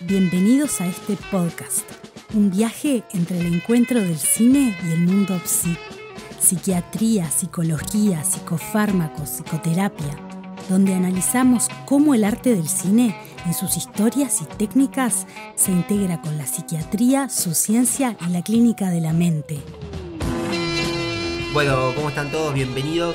bienvenidos a este podcast, un viaje entre el encuentro del cine y el mundo psi, psiquiatría, psicología, psicofármacos, psicoterapia, donde analizamos cómo el arte del cine en sus historias y técnicas se integra con la psiquiatría, su ciencia y la clínica de la mente. Bueno, ¿cómo están todos? Bienvenidos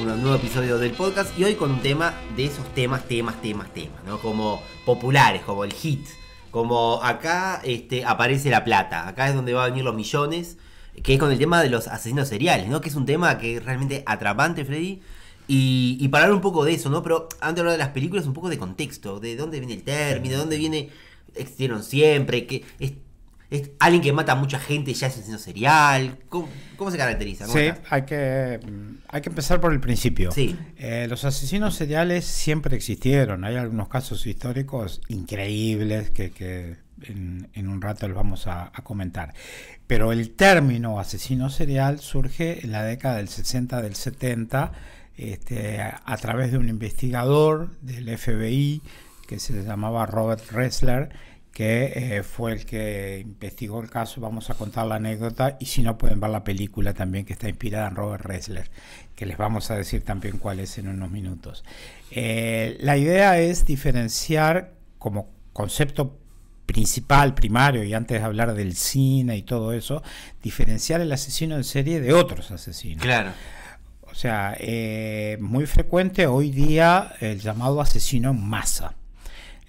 un nuevo episodio del podcast y hoy con un tema de esos temas, temas, temas, temas, ¿no? Como populares, como el hit, como acá este, aparece la plata, acá es donde van a venir los millones, que es con el tema de los asesinos seriales, ¿no? Que es un tema que es realmente atrapante, Freddy. Y, y para hablar un poco de eso, ¿no? Pero antes de hablar de las películas, un poco de contexto, de dónde viene el término, de dónde viene, existieron siempre, que... ¿Es alguien que mata a mucha gente ya es asesino serial? ¿Cómo, se caracteriza? sí, hay que, mm, hay que empezar por el principio. Eh, los asesinos seriales siempre existieron. Hay algunos casos históricos increíbles que, en, un rato los vamos a, comentar. Pero el término asesino serial surge en la década del 60, del 70, este, a, a través de un investigador del FBI que se llamaba Robert Ressler que eh, fue el que investigó el caso. Vamos a contar la anécdota y si no pueden ver la película también que está inspirada en Robert Ressler, que les vamos a decir también cuál es en unos minutos. Eh, la idea es diferenciar como concepto principal, primario, y antes de hablar del cine y todo eso, diferenciar el asesino en serie de otros asesinos. Claro. O sea, eh, muy frecuente hoy día el llamado asesino en masa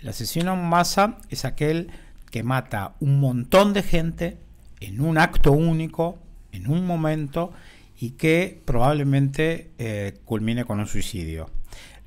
el asesino en masa es aquel que mata un montón de gente en un acto único, en un momento, y que probablemente eh, culmine con un suicidio.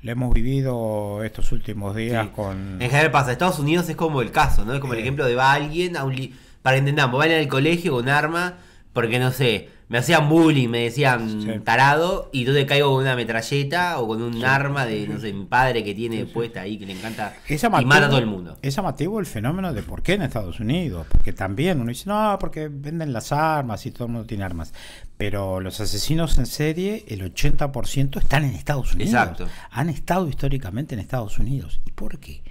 Lo hemos vivido estos últimos días con... En general pasa, Estados Unidos es como el caso, ¿no? Es como el ejemplo de va alguien a un... Para que entendamos, va al colegio con arma porque no sé, me hacían bullying, me decían tarado, y yo te caigo con una metralleta o con un arma de, no sé, mi padre que tiene puesta ahí, que le encanta y mata a todo el mundo. Es llamativo el fenómeno de por qué en Estados Unidos, porque también uno dice, no, porque venden las armas y todo el mundo tiene armas. Pero los asesinos en serie, el 80% están en Estados Unidos. Exacto. Han estado históricamente en Estados Unidos. ¿Y por qué?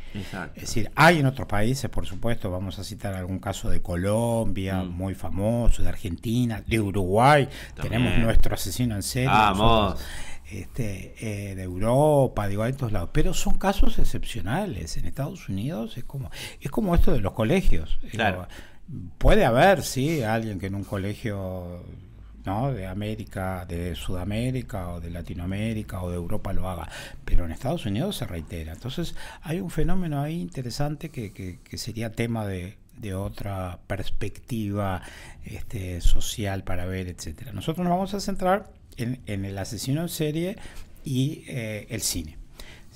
Es decir, hay en otros países, por supuesto, vamos a citar algún caso de Colombia, mm. muy famoso, de Argentina, de Uruguay, tenemos nuestro asesino en serie. Ah, este, eh, de Europa, digo, de todos lados. Pero son casos excepcionales. En Estados Unidos es como, es como esto de los colegios. Puede haber, sí, alguien que en un colegio ¿no? de América, de Sudamérica o de Latinoamérica o de Europa lo haga, pero en Estados Unidos se reitera. Entonces hay un fenómeno ahí interesante que, que, sería tema de, otra perspectiva este, social para ver, etcétera. Nosotros nos vamos a centrar en, el asesino en serie y eh, el cine.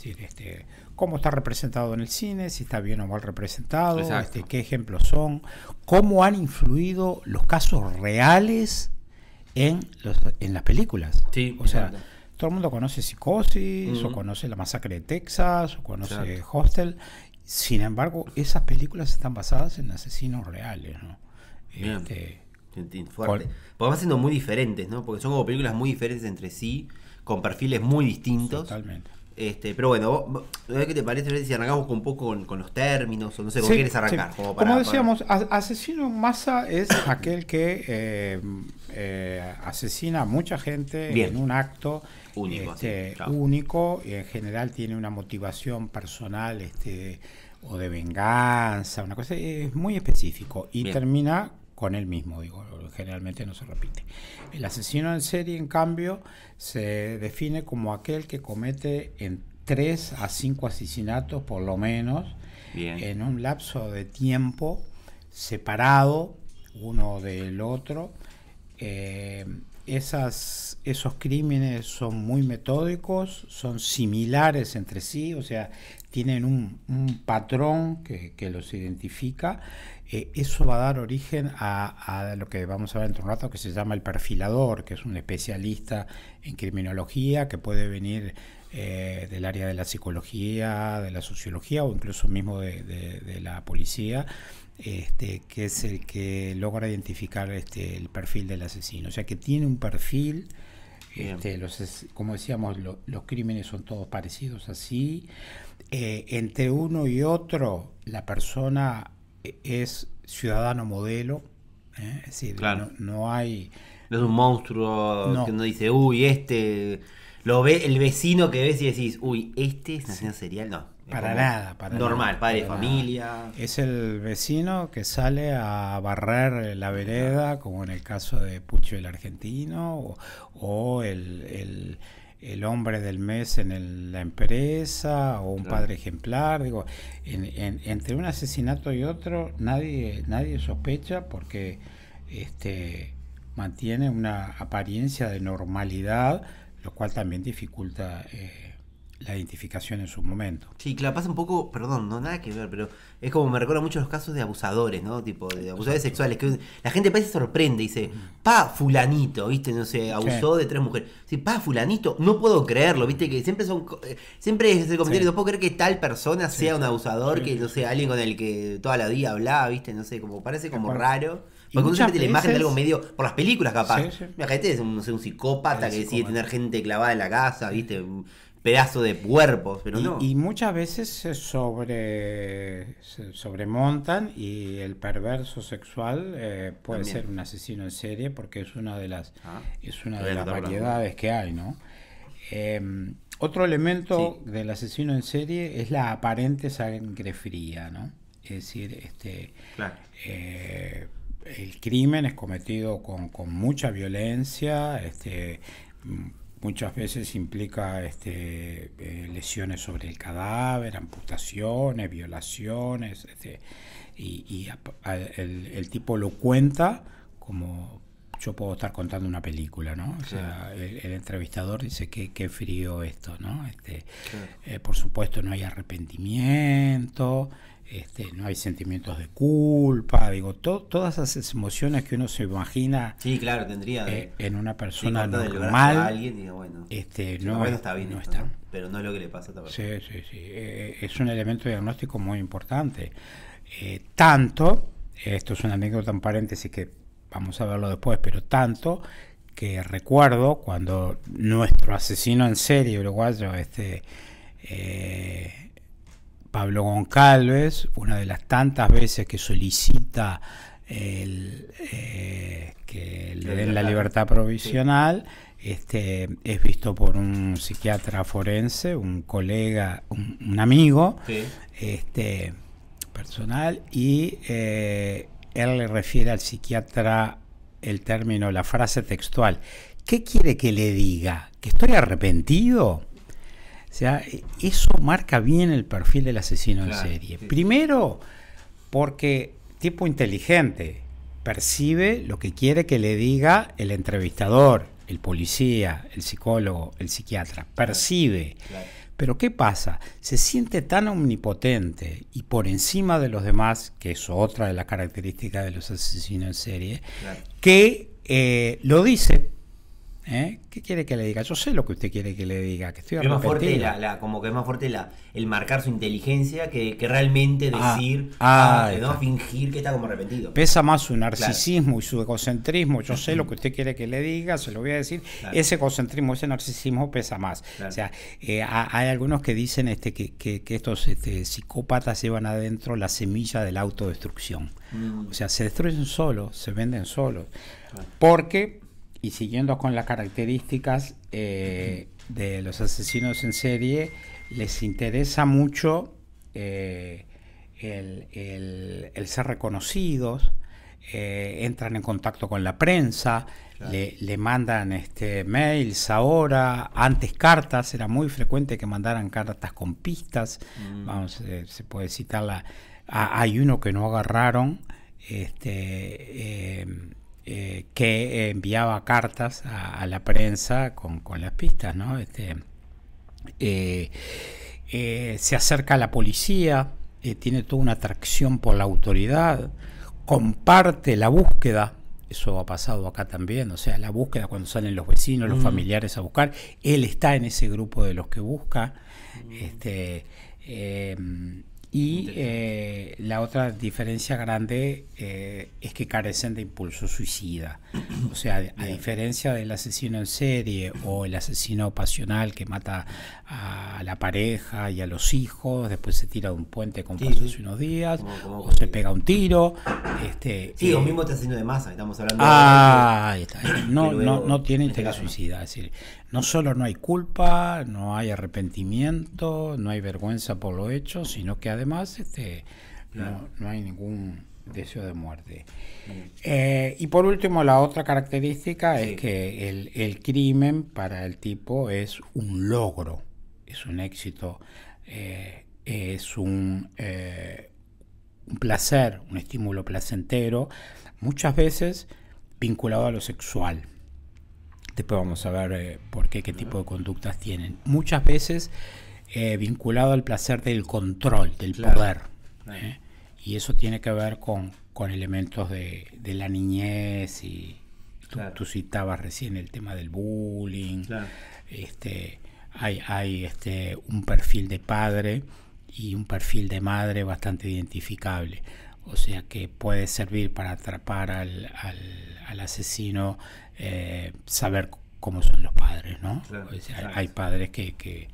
Este, cómo está representado en el cine, si está bien o mal representado, este, qué ejemplos son, cómo han influido los casos reales en, los, en las películas. Sí, o sea, todo el mundo conoce Psicosis, o conoce La Masacre de Texas, o conoce Hostel. Sin embargo, esas películas están basadas en asesinos reales, ¿no? Este, fuerte. Porque van siendo muy diferentes, ¿no? Porque son como películas muy diferentes entre sí, con perfiles muy distintos. Totalmente. Este, pero bueno, ¿qué te parece si arrancamos un poco con, los términos? O no sé, ¿con quieres arrancar? Como, decíamos, asesino en masa es aquel que eh, eh, asesina a mucha gente en un acto este, único, y en general tiene una motivación personal este, o de venganza, una cosa, es muy específico y termina con él mismo, digo, generalmente no se repite. El asesino en serie, en cambio, se define como aquel que comete en tres a cinco asesinatos por lo menos en un lapso de tiempo separado uno del otro. Eh, esas, esos crímenes son muy metódicos, son similares entre sí, o sea, tienen un, patrón que, los identifica. Eh, eso va a dar origen a, lo que vamos a ver en un rato, que se llama el perfilador, que es un especialista en criminología que puede venir eh, del área de la psicología, de la sociología o incluso mismo de, la policía. Este, que es el que logra identificar este, el perfil del asesino. O sea que tiene un perfil, este, los, como decíamos, los crímenes son todos parecidos así. Eh, entre uno y otro la persona eh, es ciudadano modelo, ¿eh? es decir, no, hay... No es un monstruo que uno dice, uy, este... Lo ve, el vecino que ves y decís, uy, este es nacional serial, no. Para nada, para Normal, padre, de familia. Es el vecino que sale a barrer la vereda, como en el caso de Pucho el Argentino, o, el el hombre del mes en la empresa o un padre ejemplar. Digo, entre un asesinato y otro nadie, nadie sospecha porque este, mantiene una apariencia de normalidad, lo cual también dificulta... Eh, la identificación en su momento. Sí, claro, pasa un poco, perdón, no nada que ver, pero es como me recuerda mucho los casos de abusadores, ¿no? Tipo, de abusadores sexuales, que la gente parece sorprende, y dice, pa, fulanito, ¿viste? No sé, abusó de tres mujeres. Sí, pa, fulanito, no puedo creerlo, ¿viste? Que siempre son, eh, siempre es el comentario, no puedo creer que tal persona sea un abusador, que no sé, alguien con el que toda la vida habla, ¿viste? No sé, como parece como raro. Porque uno siempre la imagen de algo medio. Por las películas, capaz. La es no sé, un psicópata que decide tener gente clavada en la casa, ¿viste? pedazo de cuerpos, pero no. Y muchas veces se, sobre, sobremontan y el perverso sexual eh, puede ser un asesino en serie porque es una de las, ah, es una de las variedades que hay, ¿no? Em, otro elemento del asesino en serie es la aparente sangre fría, ¿no? Es decir, este, eh, el crimen es cometido con, con mucha violencia, este, muchas veces implica este, eh, lesiones sobre el cadáver, amputaciones, violaciones, este, y, el, tipo lo cuenta como yo puedo estar contando una película, ¿no? sea, el, entrevistador dice que qué frío esto, ¿no? Este, eh, por supuesto no hay arrepentimiento, este, no hay sentimientos de culpa, digo, todas esas emociones que uno se imagina sí, claro, tendría eh, en una persona normal. alguien bueno, este, no, está bien, pero no es lo que le pasa a Sí, sí, sí. Eh, eh, es un elemento diagnóstico muy importante. tanto, esto es una anécdota en paréntesis que vamos a verlo después, pero tanto que recuerdo cuando nuestro asesino en serie uruguayo, este Pablo Goncalves, una de las tantas veces que solicita eh, que le den la libertad provisional, este, es visto por un psiquiatra forense, un colega, un, amigo este, personal, y eh, él le refiere al psiquiatra el término, la frase textual. ¿Qué quiere que le diga? ¿Que estoy arrepentido? O sea, eso marca bien el perfil del asesino en serie. Primero, porque tipo inteligente percibe lo que quiere que le diga el entrevistador, el policía, el psicólogo, el psiquiatra. Percibe. Pero ¿qué pasa? Se siente tan omnipotente y por encima de los demás, que es otra de las características de los asesinos en serie, que eh, lo dice ¿Eh? ¿Qué quiere que le diga? Yo sé lo que usted quiere que le diga, que estoy es más fuerte la, como que es más fuerte el marcar su inteligencia que, realmente ah, decir, ah, ah fingir que está como arrepentido. Pesa más su narcisismo y su egocentrismo. Yo sé lo que usted quiere que le diga, se lo voy a decir. Ese egocentrismo, ese narcisismo pesa más. O sea, eh, hay algunos que dicen este, que, estos este, psicópatas llevan adentro la semilla de la autodestrucción. Mm. O sea, se destruyen solos, se venden solos. Porque y siguiendo con las características eh, de los asesinos en serie, les interesa mucho eh, el, ser reconocidos, eh, entran en contacto con la prensa, le, mandan este, mails ahora, antes cartas, era muy frecuente que mandaran cartas con pistas, mm. vamos, se puede citar ah, hay uno que no agarraron, este, eh, que enviaba cartas a, la prensa con, las pistas, ¿no? Este, eh, eh, se acerca a la policía, tiene toda una atracción por la autoridad, comparte la búsqueda eso ha pasado acá también, o sea, la búsqueda cuando salen los vecinos, los mm. familiares a buscar, él está en ese grupo de los que busca, mm. este, y eh, la otra diferencia grande eh, es que carecen de impulso suicida. O sea, a diferencia del asesino en serie o el asesino pasional que mata a la pareja y a los hijos, después se tira de un puente con pasos unos días, o se pega un tiro. Este, sí, lo o eh, mismo te asesino de masa, estamos hablando ah, de... Ahí está. No, no, no, tiene este interés suicida. Es decir, no solo no hay culpa, no hay arrepentimiento, no hay vergüenza por lo hecho, sino que además este, no, hay ningún deseo de muerte. Eh, y por último, la otra característica es que el, crimen para el tipo es un logro, es un éxito, eh, es eh, un placer, un estímulo placentero, muchas veces vinculado a lo sexual. Después vamos a ver eh, por qué, qué tipo de conductas tienen. Muchas veces eh, vinculado al placer del control, del poder. ¿eh? Y eso tiene que ver con, elementos de, la niñez y tú, citabas recién el tema del bullying. Este, hay hay este, un perfil de padre y un perfil de madre bastante identificable o sea que puede servir para atrapar al, al, asesino, eh, saber cómo son los padres, ¿no? hay padres que,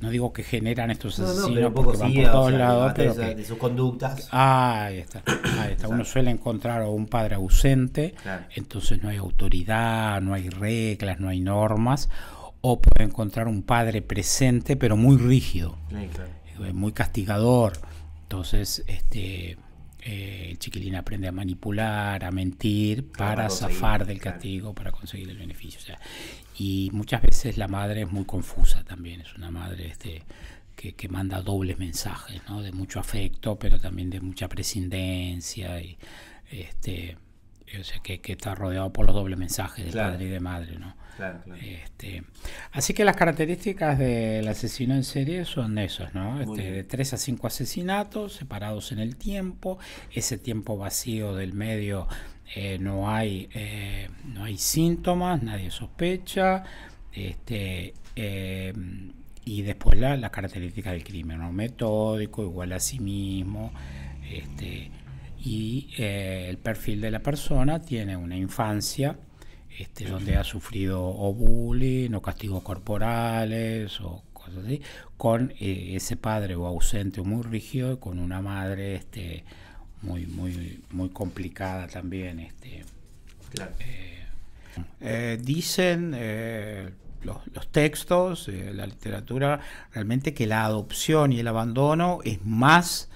no digo que generan estos asesinos van por todos lados, pero de, sus conductas. Ah, ahí está, Uno suele encontrar un padre ausente, entonces no hay autoridad, no hay reglas, no hay normas, o puede encontrar un padre presente pero muy rígido, eh, muy castigador entonces, este, el eh, chiquilín aprende a manipular, a mentir para, zafar del castigo, para conseguir el beneficio. y muchas veces la madre es muy confusa también, es una madre este, que, manda dobles mensajes, ¿no? de mucho afecto, pero también de mucha prescindencia. Y, este, o sea, que, que está rodeado por los dobles mensajes de padre y de madre. ¿no? Este, así que las características del asesino en serie son esos, ¿no? Este, de tres a cinco asesinatos separados en el tiempo, ese tiempo vacío del medio eh, no, hay, eh, no hay síntomas, nadie sospecha, este, eh, y después la, las características del crimen, ¿no? Metódico, igual a sí mismo, este, y el perfil de la persona tiene una infancia este, donde ha sufrido o bullying o castigos corporales o cosas así, con eh, ese padre o ausente o muy rígido, y con una madre este, muy, muy, muy complicada también. Este, eh, eh, dicen los, textos, la literatura, realmente que la adopción y el abandono es más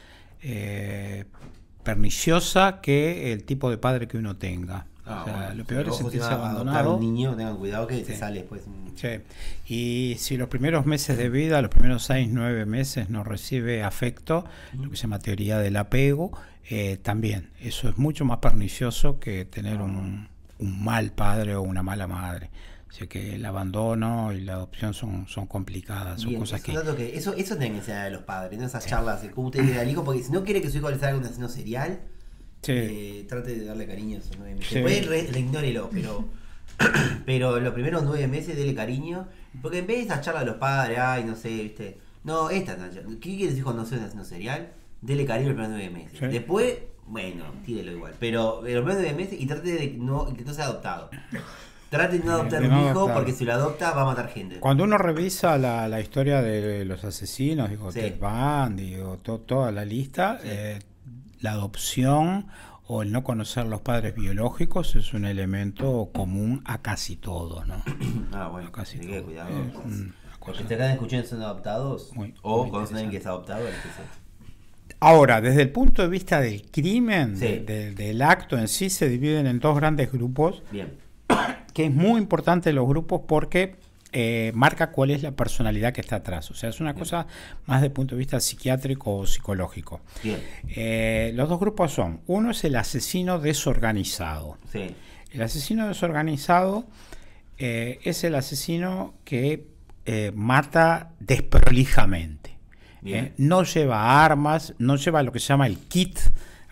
perniciosa que el tipo de padre que uno tenga. Ah, o sea, lo peor es sentirse abandonado. un niño, tengan cuidado que se sale después. Sí. Y si los primeros meses de vida, los primeros 6, 9 meses, no recibe afecto, lo que se llama teoría del apego, eh, también eso es mucho más pernicioso que tener un, mal padre o una mala madre. O sea que el abandono y la adopción son, son complicadas, son cosas que... que... Eso, eso tienen que ser de los padres, ¿no? esas eh. charlas, de cómo usted al hijo, porque si no quiere que su hijo le salga un asesino serial, eh, trate de darle cariño a esos nueve meses. Sí. Después le ignórelo, pero, pero los primeros nueve meses dele cariño. Porque en vez de esa charla de los padres, ay, no sé, viste. No, esta ¿Qué quieres decir cuando sé, un serial? Dele cariño los primeros nueve meses. Después, bueno, tírelo igual. Pero los primeros nueve meses y trate de no, que no sea adoptado. Trate de no eh, adoptar a hijo porque si lo adopta va a matar gente. Cuando uno revisa la, la historia de los asesinos, digo, sí. Ted digo, toda la lista, eh, la adopción o el no conocer los padres biológicos es un elemento común a casi todos, ¿no? Ah, bueno, a que Cuidado, que te escuchando son adoptados o conocen alguien que es adoptado. Ahora, desde el punto de vista del crimen, del acto en sí, se dividen en dos grandes grupos. Bien. Que es muy importante los grupos porque eh, marca cuál es la personalidad que está atrás. O sea, es una cosa más de punto de vista psiquiátrico o psicológico. Eh, los dos grupos son, uno es el asesino desorganizado. El asesino desorganizado eh, es el asesino que mata desprolijamente. no lleva armas, no lleva lo que se llama el kit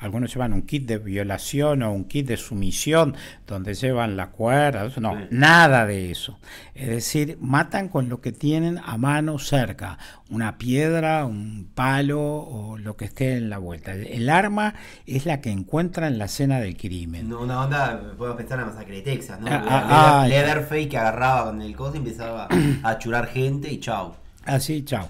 algunos llevan un kit de violación o un kit de sumisión donde llevan la cuerda, no, nada de eso. Es decir, matan con lo que tienen a mano cerca, una piedra, un palo o lo que esté en la vuelta. El arma es la que encuentran en la escena del crimen. No, una onda, puedo pensar en la masacre de Texas, ¿no? Ah, ah, Leatherface ah, eh. que agarraba con el coso y empezaba a churar gente y chau. Así, chau.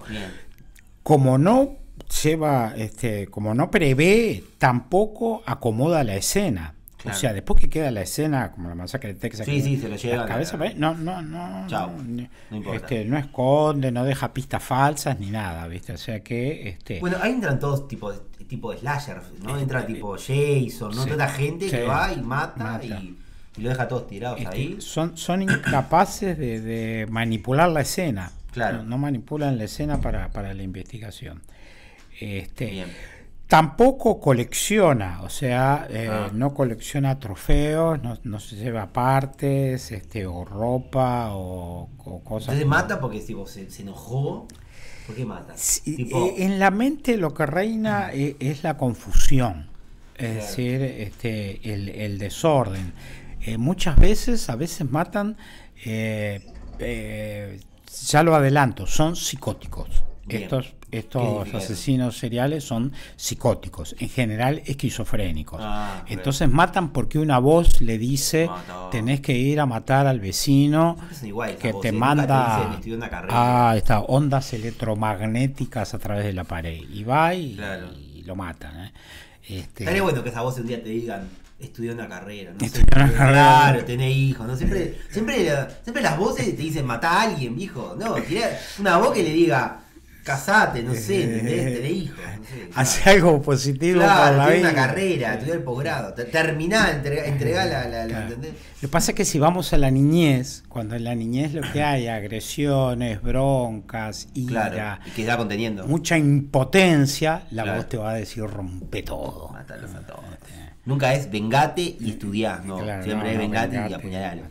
Como no lleva, este, como no prevé, tampoco acomoda la escena. O sea, después que queda la escena, como la masacre de Texas, se lleva la cabeza, no, no, no, Este, no esconde, no deja pistas falsas ni nada, ¿viste? O sea que, este, bueno, ahí entran todos tipos de, tipo de slasher, ¿no? Este, Entra eh, tipo Jason, ¿no? Sí, gente que va y mata, Y, lo deja todos tirados este, ahí. Son, son incapaces de, manipular la escena. Claro. No, manipulan la escena para, para la investigación. Este, tampoco colecciona, o sea, eh, ah. no colecciona trofeos, no, se lleva partes, este, o ropa, o, cosas. Entonces mata porque si se, enojó. ¿Por qué mata? Eh, en la mente lo que reina e, es la confusión, es decir, este, el, desorden. Eh, muchas veces, a veces matan, ya lo adelanto, son psicóticos. Estos estos asesinos seriales son psicóticos, en general esquizofrénicos. Ah, Entonces matan porque una voz le dice, ah, tenés que ir a matar al vecino que te manda a estas ah, ondas electromagnéticas a través de la pared. Y va y, lo matan. ¿eh? Este Estaría bueno que esa voz un día te digan, estudió una carrera, no claro, tenés hijos, Siempre, siempre, las voces te dicen, mata a alguien, hijo No, una voz que le diga casate, no sé, eh, de eh, hijos. Eh, hace algo positivo claro, para la vida. una carrera, estudiar el posgrado, terminá, entregar entrega la, Lo que pasa es que si vamos a la niñez, cuando en la niñez lo que hay, agresiones, broncas, ira, conteniendo. mucha impotencia, la voz te va a decir rompe todo. a este. todos. Nunca es vengate y estudiás, no. Siempre es vengate, y apuñalalo.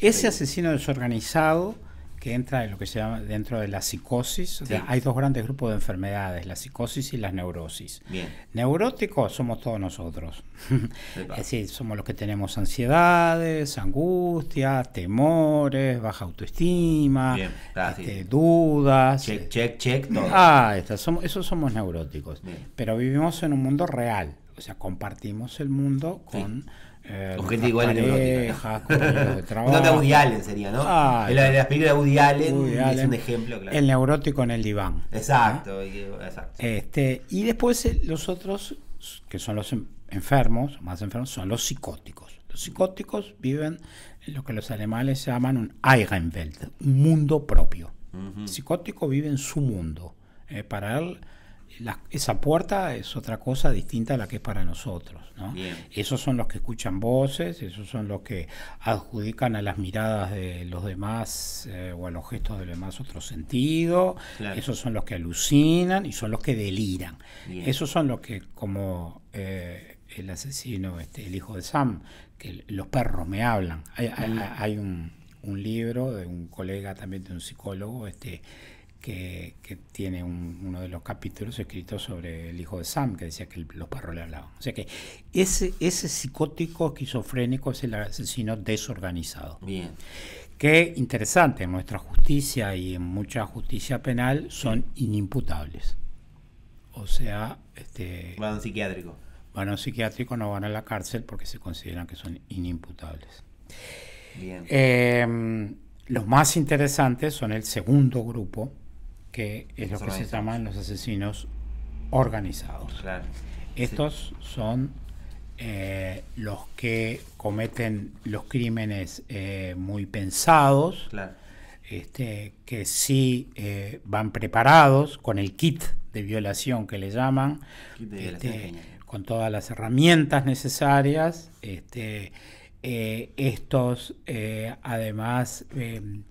Ese asesino desorganizado que entra en lo que se llama dentro de la psicosis. hay dos grandes grupos de enfermedades, la psicosis y las neurosis. Bien. Neuróticos somos todos nosotros. es decir, somos los que tenemos ansiedades, angustias, temores, baja autoestima, este, dudas. Check, check, check. Todo. Ah, somos, esos somos neuróticos. Pero vivimos en un mundo real. O sea, compartimos el mundo con con gente igual de No de Woody Allen sería, ¿no? Ah, de la, las películas de Woody Allen, es un ejemplo, claro. El neurótico en el diván. ¿eh? Exacto, y, exacto. Este, y después eh, los otros, que son los enfermos, más enfermos, son los psicóticos. Los psicóticos viven en lo que los alemanes llaman un Eigenwelt, un mundo propio. El psicótico vive en su mundo. Eh, para él esa puerta es otra cosa distinta a la que es para nosotros. ¿no? Esos son los que escuchan voces, esos son los que adjudican a las miradas de los demás eh, o a los gestos de los demás otro sentido, esos son los que alucinan y son los que deliran. Esos son los que, como eh, el asesino, este, el hijo de Sam, que los perros me hablan. Hay, un, un libro de un colega también, de un psicólogo, este que, tiene uno de los capítulos escritos sobre el hijo de Sam, que decía que los perros le hablaban. O sea que ese, ese psicótico esquizofrénico es el asesino desorganizado. Bien. Qué interesante, en nuestra justicia y en mucha justicia penal son inimputables. O sea, este, van a psiquiátrico. Van a psiquiátrico, no van a la cárcel porque se consideran que son inimputables. Bien. Em, los más interesantes son el segundo grupo, que es lo que se llaman los asesinos organizados. Estos son eh, los que cometen los crímenes eh, muy pensados, este, que sí eh, van preparados con el kit de violación que le llaman, este, con todas las herramientas necesarias. Este, estos además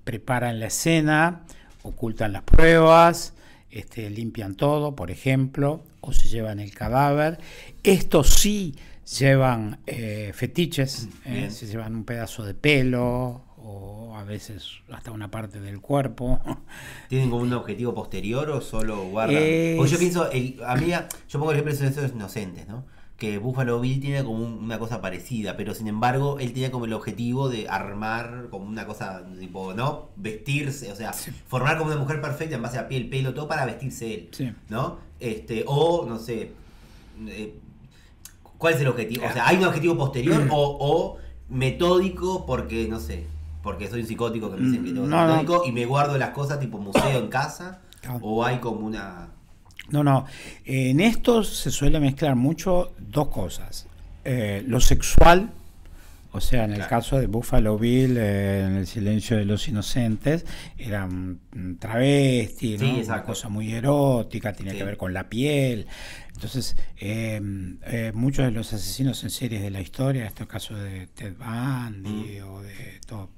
preparan la escena, ocultan las pruebas, este, limpian todo, por ejemplo, o se llevan el cadáver. Estos sí llevan eh, fetiches, eh, se llevan un pedazo de pelo o a veces hasta una parte del cuerpo. ¿Tienen como un objetivo posterior o solo guardan? yo pienso, a mí, yo pongo el ejemplo de estos inocentes, ¿no? que Buffalo Bill tiene como una cosa parecida, pero sin embargo él tenía como el objetivo de armar como una cosa tipo, ¿no? Vestirse, o sea, formar como una mujer perfecta en base a piel, pelo, todo para vestirse él, ¿no? Este, o, no sé, eh, ¿cuál es el objetivo? O sea, ¿hay un objetivo posterior o, metódico porque, no sé, porque soy un psicótico que me dicen que mm, tengo no, y me guardo las cosas tipo museo en casa. O hay como una. No, no. En esto se suele mezclar mucho dos cosas. Eh, lo sexual, o sea, en el caso de Buffalo Bill, eh, en El silencio de los inocentes, era un travesti, ¿no? una cosa muy erótica, tenía que ver con la piel. Entonces, em, eh, muchos de los asesinos en series de la historia, en este caso de Ted Bundy mm. o de todo,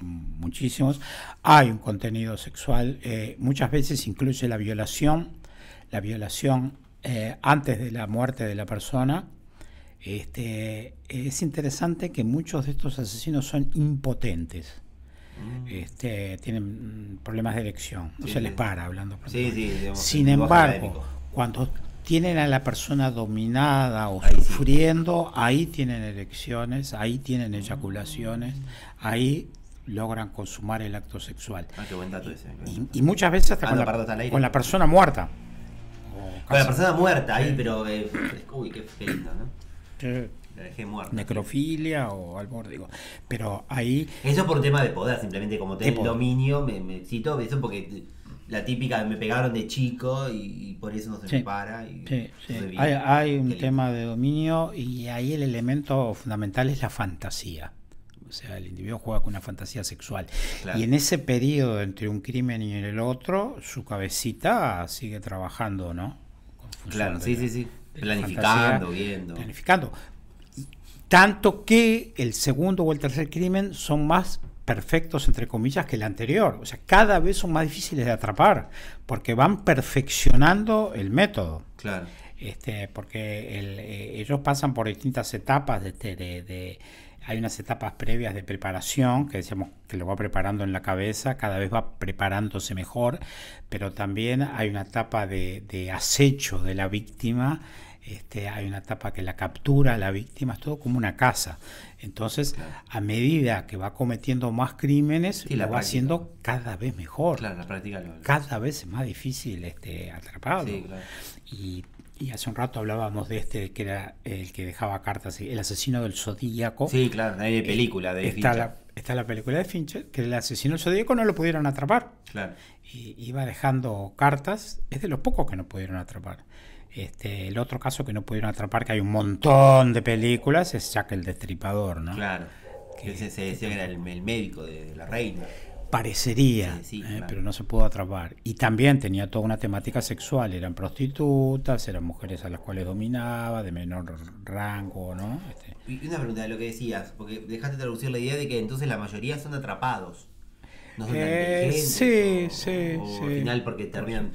muchísimos, hay un contenido sexual, muchas veces incluye la violación la violación eh, antes de la muerte de la persona, este, es interesante que muchos de estos asesinos son impotentes. Mm. Este, tienen mm, problemas de erección, no se les para hablando. Sin embargo, cuando tienen a la persona dominada o sufriendo, ahí tienen erecciones, ahí tienen eyaculaciones, mm. ahí logran consumar el acto sexual. Ah, y, muchas veces hasta ah, con la persona muerta. Con la persona muerta ahí, pero. Eh, uy, qué feliz ¿no? muerta. Necrofilia o algo, digo. Pero ahí. Eso por tema de poder, simplemente como tenés el dominio, me, me cito, eso porque la típica me pegaron de chico y, por eso no se me para. sí, hay, un tema de dominio y ahí el elemento fundamental es la fantasía. O sea, el individuo juega con una fantasía sexual. Y en ese periodo entre un crimen y el otro, su cabecita sigue trabajando, ¿no? Claro, sí, sí, sí. Planificando, viendo. Planificando. Tanto que el segundo o el tercer crimen son más perfectos, entre comillas, que el anterior. O sea, cada vez son más difíciles de atrapar, porque van perfeccionando el método. Claro. Este, porque eh, ellos pasan por distintas etapas de este, hay unas etapas previas de preparación, que decíamos que lo va preparando en la cabeza, cada vez va preparándose mejor, pero también hay una etapa de, acecho de la víctima, este, hay una etapa que la captura, la víctima, es todo como una casa. Entonces, a medida que va cometiendo más crímenes, y la va haciendo cada vez mejor. la práctica Cada vez es más difícil este, atraparlo. Sí, claro. Y hace un rato hablábamos de este que era el que dejaba cartas, el asesino del zodíaco. Sí, claro, hay película de está Fincher. La, está la película de Fincher, que el asesino del zodíaco no lo pudieron atrapar. Claro. Y iba dejando cartas, es de los pocos que no pudieron atrapar. Este, el otro caso que no pudieron atrapar, que hay un montón de películas, es Jack el Destripador, ¿no? Claro. Que, se decía que era el, médico de la reina parecería, eh, pero no se pudo atrapar. Y también tenía toda una temática sexual, eran prostitutas, eran mujeres a las cuales dominaba, de menor rango, ¿no? Este y una pregunta de lo que decías, porque dejaste traducir la idea de que entonces la mayoría son atrapados no son eh, Sí, sí, sí. Al final, porque terminan,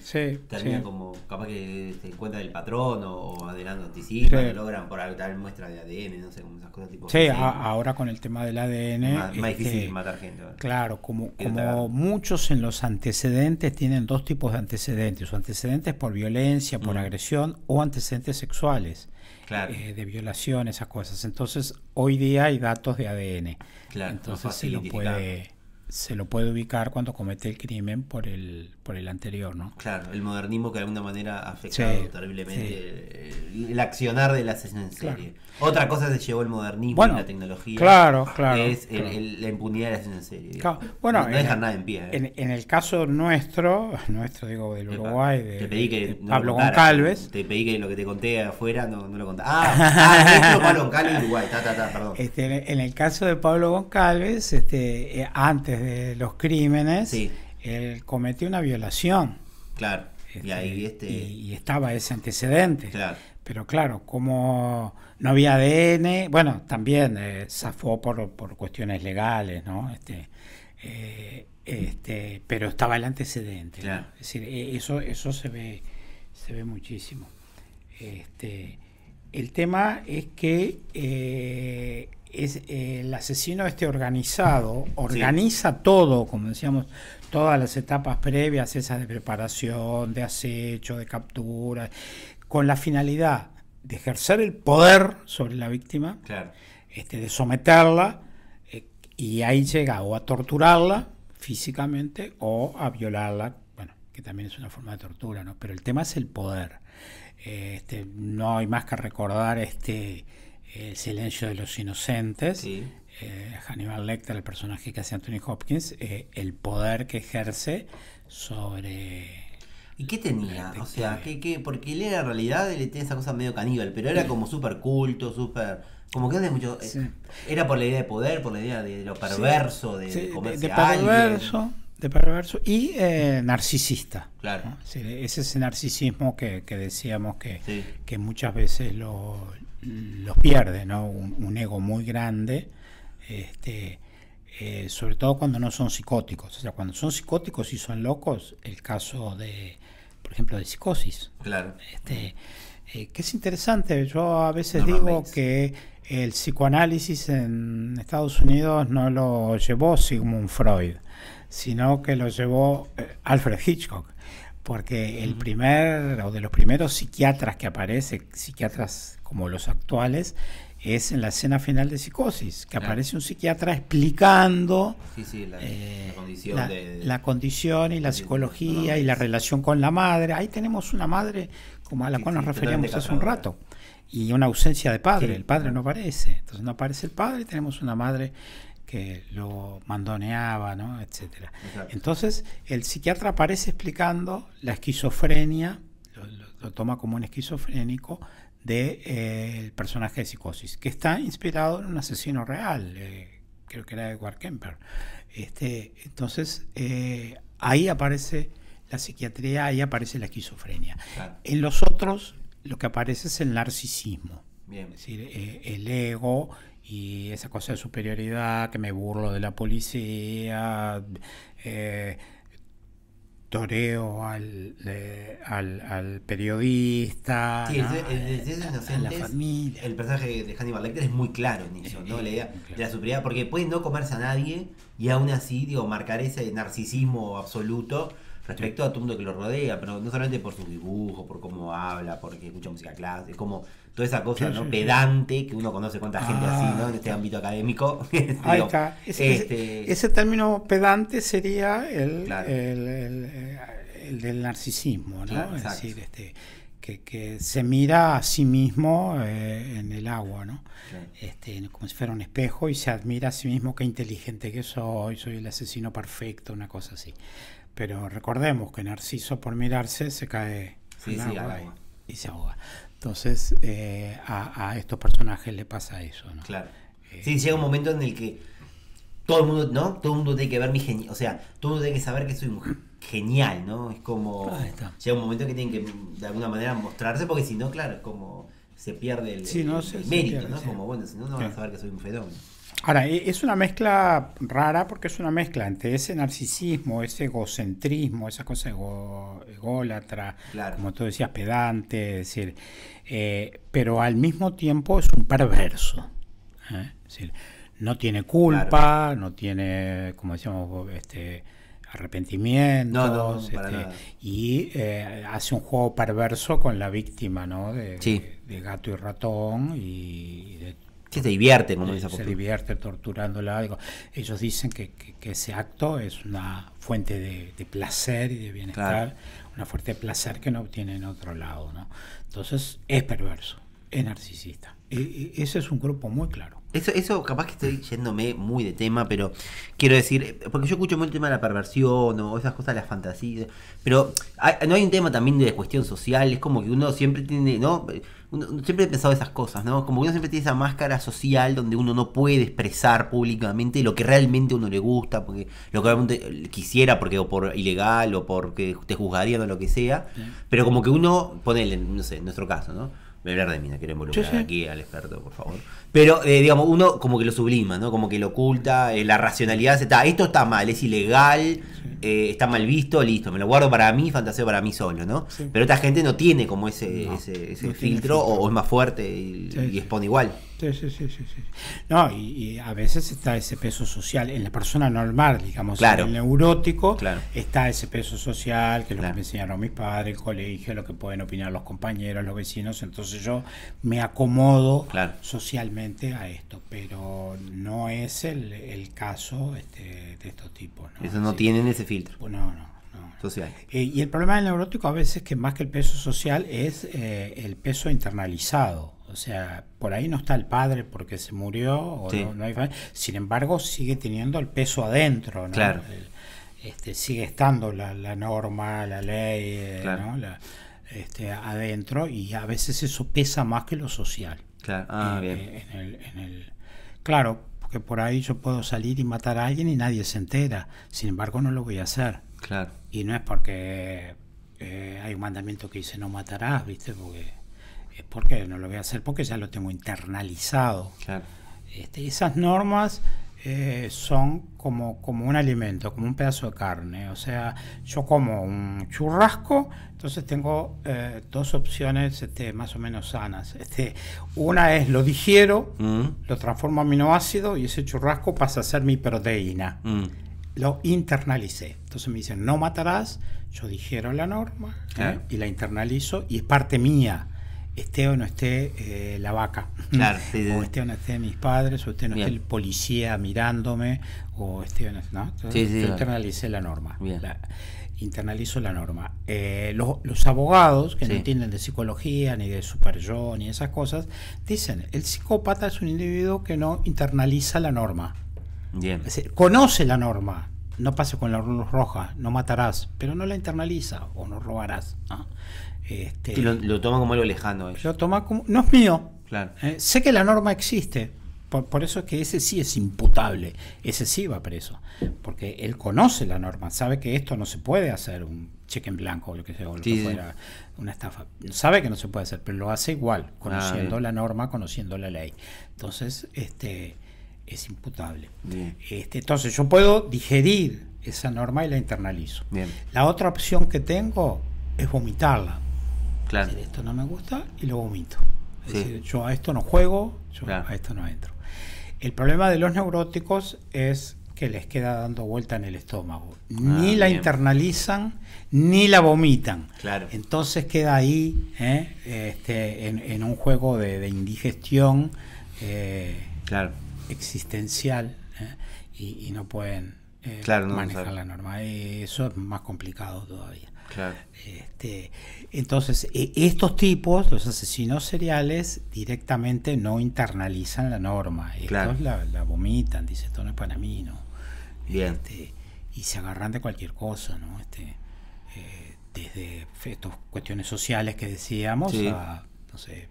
terminan como capaz que se encuentran el patrón o, o anticipan, logran por tal muestra de ADN, no sé, como esas cosas tipo. Sí, ahora con el tema del ADN. Más, más este, difícil matar gente. Claro, como, como muchos en los antecedentes tienen dos tipos de antecedentes: o antecedentes por violencia, por mm. agresión o antecedentes sexuales. Claro. Eh, de violación, esas cosas. Entonces, hoy día hay datos de ADN. Claro, Entonces sí lo puede se lo puede ubicar cuando comete el crimen por el, por el anterior, ¿no? Claro, el modernismo que de alguna manera ha afectado terriblemente El, accionar de la asesino en serie. Otra cosa se llevó el modernismo y la tecnología. Claro, claro. Es la impunidad de la asesino en serie. Bueno, no, deja dejan nada en pie. ¿eh? En, el caso nuestro, nuestro digo del Uruguay, de, te pedí que Pablo Goncalves. Te pedí que lo que te conté afuera no, lo contara. Ah, ah Pablo Goncalves Uruguay, ta, ta, ta, perdón. Este, en el caso de Pablo Goncalves, este, eh, antes de los crímenes. Sí él cometió una violación. Claro. y este, ahí este... Y, estaba ese antecedente. Claro. Pero claro, como no había ADN, bueno, también eh, zafó por, cuestiones legales, ¿no? Este, eh, este, pero estaba el antecedente. Es decir, e, eso, eso se ve, se ve muchísimo. Este, el tema es que eh, es, el asesino este organizado organiza todo, como decíamos, todas las etapas previas, esas de preparación, de acecho, de captura, con la finalidad de ejercer el poder sobre la víctima, este, de someterla, eh, y ahí llega o a torturarla físicamente o a violarla, bueno, que también es una forma de tortura, ¿no? Pero el tema es el poder. Eh, este, no hay más que recordar este, el silencio de los inocentes. Sí eh, Hannibal Lecter, el personaje que hace Anthony Hopkins, eh, el poder que ejerce sobre... ¿Y qué tenía? O sea, porque él era en realidad, él tenía esa cosa medio caníbal, pero era como súper culto, súper... Como que mucho. Eh, era por la idea de poder, por la idea de lo perverso, de, de, perverso, de perverso y eh, narcisista. Claro. Es, ese narcisismo que, que decíamos que, que, muchas veces lo, lo pierde, ¿no? un, ego muy grande este, eh, sobre todo cuando no son psicóticos. O sea, cuando son psicóticos y son locos, el caso de, por ejemplo, de psicosis. Claro. Este, eh, que es interesante. Yo a veces digo que el psicoanálisis en Estados Unidos no lo llevó Sigmund Freud, sino que lo llevó eh, Alfred Hitchcock. Porque el primer, o de los primeros psiquiatras que aparece, psiquiatras como los actuales, es en la escena final de Psicosis, que ah. aparece un psiquiatra explicando eh, la, condición y la psicología y la relación con la madre. Ahí tenemos una madre como a la cual nos referíamos hace un rato y una ausencia de padre, el padre no aparece, entonces no aparece el padre, y tenemos una madre que lo mandoneaba, ¿no? etcétera. Entonces el psiquiatra aparece explicando la esquizofrenia, lo toma como un esquizofrénico, del eh, personaje de Psicosis, que está inspirado en un asesino real, eh, creo que era Edward Kemper. Este, entonces, eh, ahí aparece la psiquiatría, ahí aparece la esquizofrenia. En los otros, lo que aparece es el narcisismo, es decir, el ego y esa cosa de superioridad, que me burlo de la policía. Eh, toreo eh, al, al, periodista, el, personaje de Hannibal Lecter es muy claro en eso, ¿no? La idea de la superioridad, porque puede no comerse a nadie y aún así, digo, marcar ese narcisismo absoluto respecto a todo el mundo que lo rodea, pero no solamente por su dibujo, por cómo habla, porque escucha música clásica, es como toda esa cosa ¿no? pedante que uno conoce cuánta gente así, ¿no? Ah, en este ámbito académico. Ahí está. Este, ese, término pedante sería el, eh, del narcisismo, ¿no? es decir, este, que, se mira a sí mismo eh, en el agua, ¿no? Este, como si fuera un espejo y se admira a sí mismo, qué inteligente que soy, soy el asesino perfecto, una cosa así. Pero recordemos que Narciso por mirarse se cae agua Y, se ahoga. Entonces eh, a, estos personajes le pasa eso, ¿no? Claro. Eh, sí, llega un momento en el que todo el mundo, ¿no? Todo el mundo tiene que ver mi genio, o sea, todo el mundo tiene que saber que soy un genial, ¿no? Es como llega un momento que tienen que de alguna manera mostrarse porque si no, claro, es como se pierde el, mérito, ¿no? Como bueno, si no no van a saber que soy un fenómeno. Ahora, e, es una mezcla rara porque es una mezcla entre ese narcisismo, ese egocentrismo, esa cosa ególatra, como tú decías, pedante, decir, eh, pero al mismo tiempo es un perverso. ¿eh? no tiene culpa, no tiene, como decíamos, este, arrepentimientos este, y eh, hace un juego perverso con la víctima ¿no? de, gato y ratón y de todo. Que se divierte como dice Se divierte torturándola. algo. ellos dicen que, ese acto es una fuente de, placer y de bienestar, una fuerte placer que no obtienen en otro lado. ¿no? Entonces es perverso, es narcisista. Y ese es un grupo muy claro. Eso, eso capaz que estoy yéndome muy de tema, pero quiero decir, porque yo escucho mucho el tema de la perversión o esas cosas de las fantasías, pero no hay un tema también de cuestión social, es como que uno siempre tiene, ¿no? siempre he pensado esas cosas, ¿no? Como que uno siempre tiene esa máscara social donde uno no puede expresar públicamente lo que realmente uno le gusta, porque lo que realmente quisiera, porque o por ilegal o porque te juzgarían o lo que sea, pero como que uno, ponele, no sé, en nuestro caso, ¿no? hablar de mí, no quiero involucrar aquí al experto, por favor. Pero, eh, digamos, uno como que lo sublima, ¿no? Como que lo oculta, eh, la racionalidad, está, esto está mal, es ilegal, eh, está mal visto, listo, me lo guardo para mí, fantaseo para mí solo, ¿no? Pero esta gente no tiene como ese, ese, filtro, O, es más fuerte y, y expone igual. Sí, sí, sí, sí. No, y, a veces está ese peso social en la persona normal, digamos, en el neurótico, está ese peso social, que es lo que me enseñaron mis padres, el colegio, lo que pueden opinar los compañeros, los vecinos, entonces yo me acomodo socialmente a esto, pero no es el, caso este, de estos tipos. ¿no? no tienen ese filtro. No, no. Social. Eh, y el problema del neurótico a veces que más que el peso social es eh, el peso internalizado. O sea, por ahí no está el padre porque se murió, sin embargo sigue teniendo el peso adentro, este, sigue estando la, norma, la ley, eh, ¿no? Este, adentro y a veces eso pesa más que lo social. Claro, ah, eh, claro, porque por ahí yo puedo salir y matar a alguien y nadie se entera, sin embargo no lo voy a hacer. Claro. Y no es porque eh, hay un mandamiento que dice no matarás, ¿viste? Porque ¿Por qué no lo voy a hacer? Porque ya lo tengo internalizado. Claro. Este, esas normas eh, son como, como un alimento, como un pedazo de carne. O sea, yo como un churrasco, entonces tengo eh, dos opciones este, más o menos sanas. Este, una es lo digiero, mm. lo transformo en aminoácido y ese churrasco pasa a ser mi proteína. Mm. Lo internalicé. Entonces me dicen, no matarás, yo digiero la norma ¿eh? y la internalizo y es parte mía esté o no esté eh, la vaca, o esté o no esté mis padres, o esté o no esté el policía mirándome, o esté o no esté, yo internalicé la norma, internalizo la norma. Eh, los abogados que no entienden de psicología, ni de super yo, ni esas cosas, dicen, el psicópata es un individuo que no internaliza la norma. conoce la norma, no pase con la luz roja, no matarás, pero no la internaliza o no robarás. Este, lo, toma como algo lejano. Lo toma como. No es mío. Eh, sé que la norma existe. Por, eso es que ese sí es imputable. Ese sí va preso. Porque él conoce la norma. Sabe que esto no se puede hacer un cheque en blanco o lo que sea. O lo una estafa. Sabe que no se puede hacer, pero lo hace igual. Ah, conociendo la norma, conociendo la ley. Entonces, este es imputable. Este, entonces, yo puedo digerir esa norma y la internalizo. La otra opción que tengo es vomitarla esto no me gusta y lo vomito. yo a esto no juego, yo a esto no entro. El problema de los neuróticos es que les queda dando vuelta en el estómago. Ah, ni la internalizan, ni la vomitan. Entonces queda ahí ¿eh? este, en, un juego de, indigestión eh, existencial ¿eh? y, no pueden manejar la norma. Eso es más complicado todavía. Este, entonces, e, estos tipos, los asesinos seriales, directamente no internalizan la norma. Estos la, vomitan, dice esto no es para mí, ¿no? Este, y se agarran de cualquier cosa, ¿no? Este, eh, desde estas cuestiones sociales que decíamos a, no sé,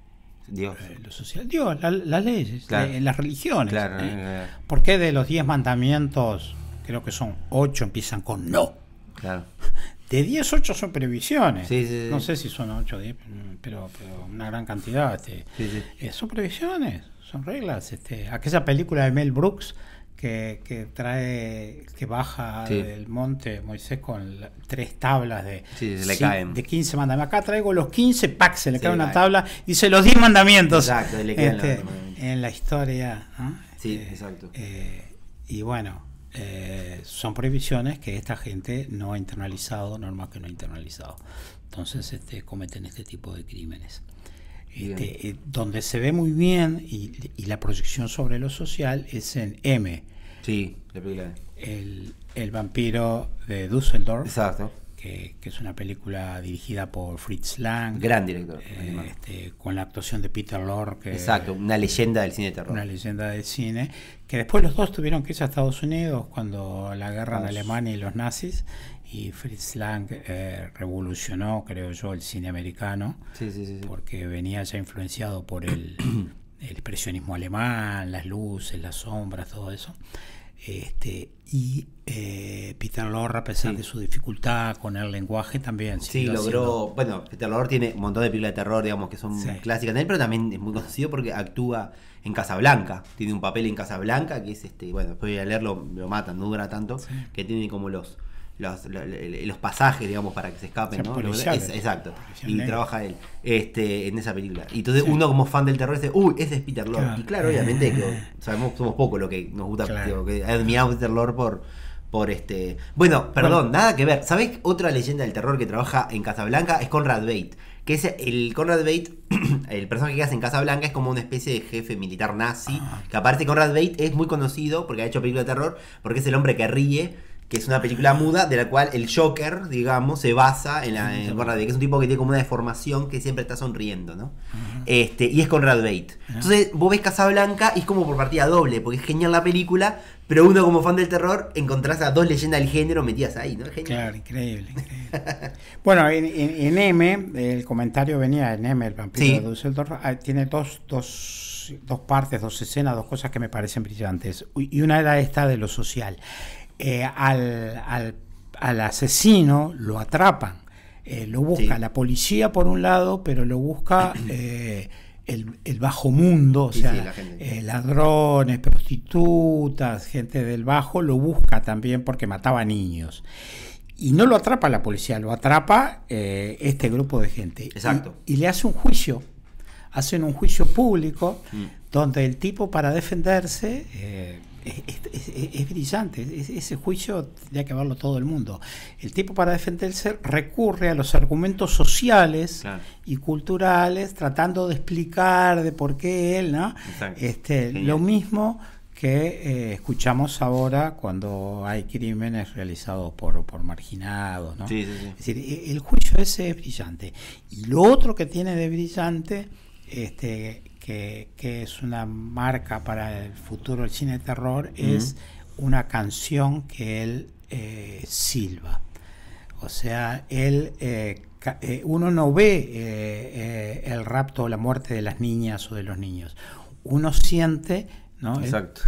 Dios. Eh, lo social, Dios, las leyes, eh, las religiones. por qué de los diez mandamientos, creo que son ocho, empiezan con no. Claro. De 10, 8 son previsiones. No sé si son 8 o 10, pero, pero, una gran cantidad. Este. Eh, son previsiones, son reglas. Este. Aquella película de Mel Brooks que, que trae, que baja del monte Moisés con tres tablas de, se le caen. de 15 mandamientos. Acá traigo los 15, packs, se le cae una tabla y se los 10 mandamientos. Exacto, le este, los mandamientos. En la historia. ¿no? Sí, eh, exacto. Eh, y bueno, eh, son prohibiciones que esta gente no ha internalizado, normas que no ha internalizado. Entonces este, cometen este tipo de crímenes. Este, eh, donde se ve muy bien y, la proyección sobre lo social es en M. Sí, El, el vampiro de Dusseldorf Exacto eh, que, es una película dirigida por Fritz Lang. Gran director. Este, con la actuación de Peter Lorre. Exacto, una leyenda del cine de terror. Una leyenda del cine. Que después los dos tuvieron que ir a Estados Unidos cuando la guerra de Alemania y los nazis. Y Fritz Lang eh, revolucionó, creo yo, el cine americano. Sí, sí, sí, porque venía ya influenciado por el expresionismo alemán, las luces, las sombras, todo eso. Este, y eh, Peter Lorre, a pesar de su dificultad con el lenguaje, también. Sí, logró. Bueno, Peter Lorre tiene un montón de películas de terror, digamos, que son clásicas de él, pero también es muy conocido porque actúa en Casa Blanca, Tiene un papel en Casa Blanca que es este. Bueno, después a leerlo, lo matan, no dura tanto. Que tiene como los los, pasajes, digamos, para que se escapen, ¿no? exacto. Y trabaja él este, en esa película. Y entonces uno como fan del terror dice, uy, ese es Peter Lorre. Y claro, obviamente, que eh. sabemos, somos pocos lo que nos gusta, claro. que admiramos Peter Lorre por, por este... Bueno, perdón, nada que ver. ¿Sabés otra leyenda del terror que trabaja en Casablanca? Es Conrad Bate. Que es el Conrad Bate, el personaje que hace en Casablanca, es como una especie de jefe militar nazi. Ah. Que aparte Conrad Bate es muy conocido porque ha hecho películas de terror, porque es el hombre que ríe que es una película muda de la cual el Joker, digamos, se basa en la en que es un tipo que tiene como una deformación que siempre está sonriendo, ¿no? Este, y es con Bate. Entonces, vos ves Casablanca y es como por partida doble, porque es genial la película, pero uno como fan del terror encontrás a dos leyendas del género metidas ahí, ¿no? Genial. Claro, increíble, bueno, en, M, el comentario venía en M, el vampiro sí. de Dusseldorf, ah, tiene dos, dos, dos partes, dos escenas, dos cosas que me parecen brillantes. Y una era esta de lo social. Eh, al, al, asesino lo atrapan. Eh, lo busca la policía por un lado, pero lo busca eh, el, bajo mundo, o sea, ladrones, prostitutas, gente del bajo, lo busca también porque mataba niños. Y no lo atrapa la policía, lo atrapa este grupo de gente. Exacto. Y, le hace un juicio hacen un juicio público mm. donde el tipo para defenderse es, brillante, ese juicio tendría que verlo todo el mundo. El tipo para defenderse recurre a los argumentos sociales y culturales, tratando de explicar de por qué él, ¿no? Este, lo mismo que eh, escuchamos ahora cuando hay crímenes realizados por, por marginados. ¿no? Es decir, e, el juicio ese es brillante. Y lo otro que tiene de brillante este, que, es una marca para el futuro del cine de terror, es una canción que él eh, silba. O sea, él, eh, eh, uno no ve el rapto o la muerte de las niñas o de los niños. Uno siente ¿no? Eh, Exacto.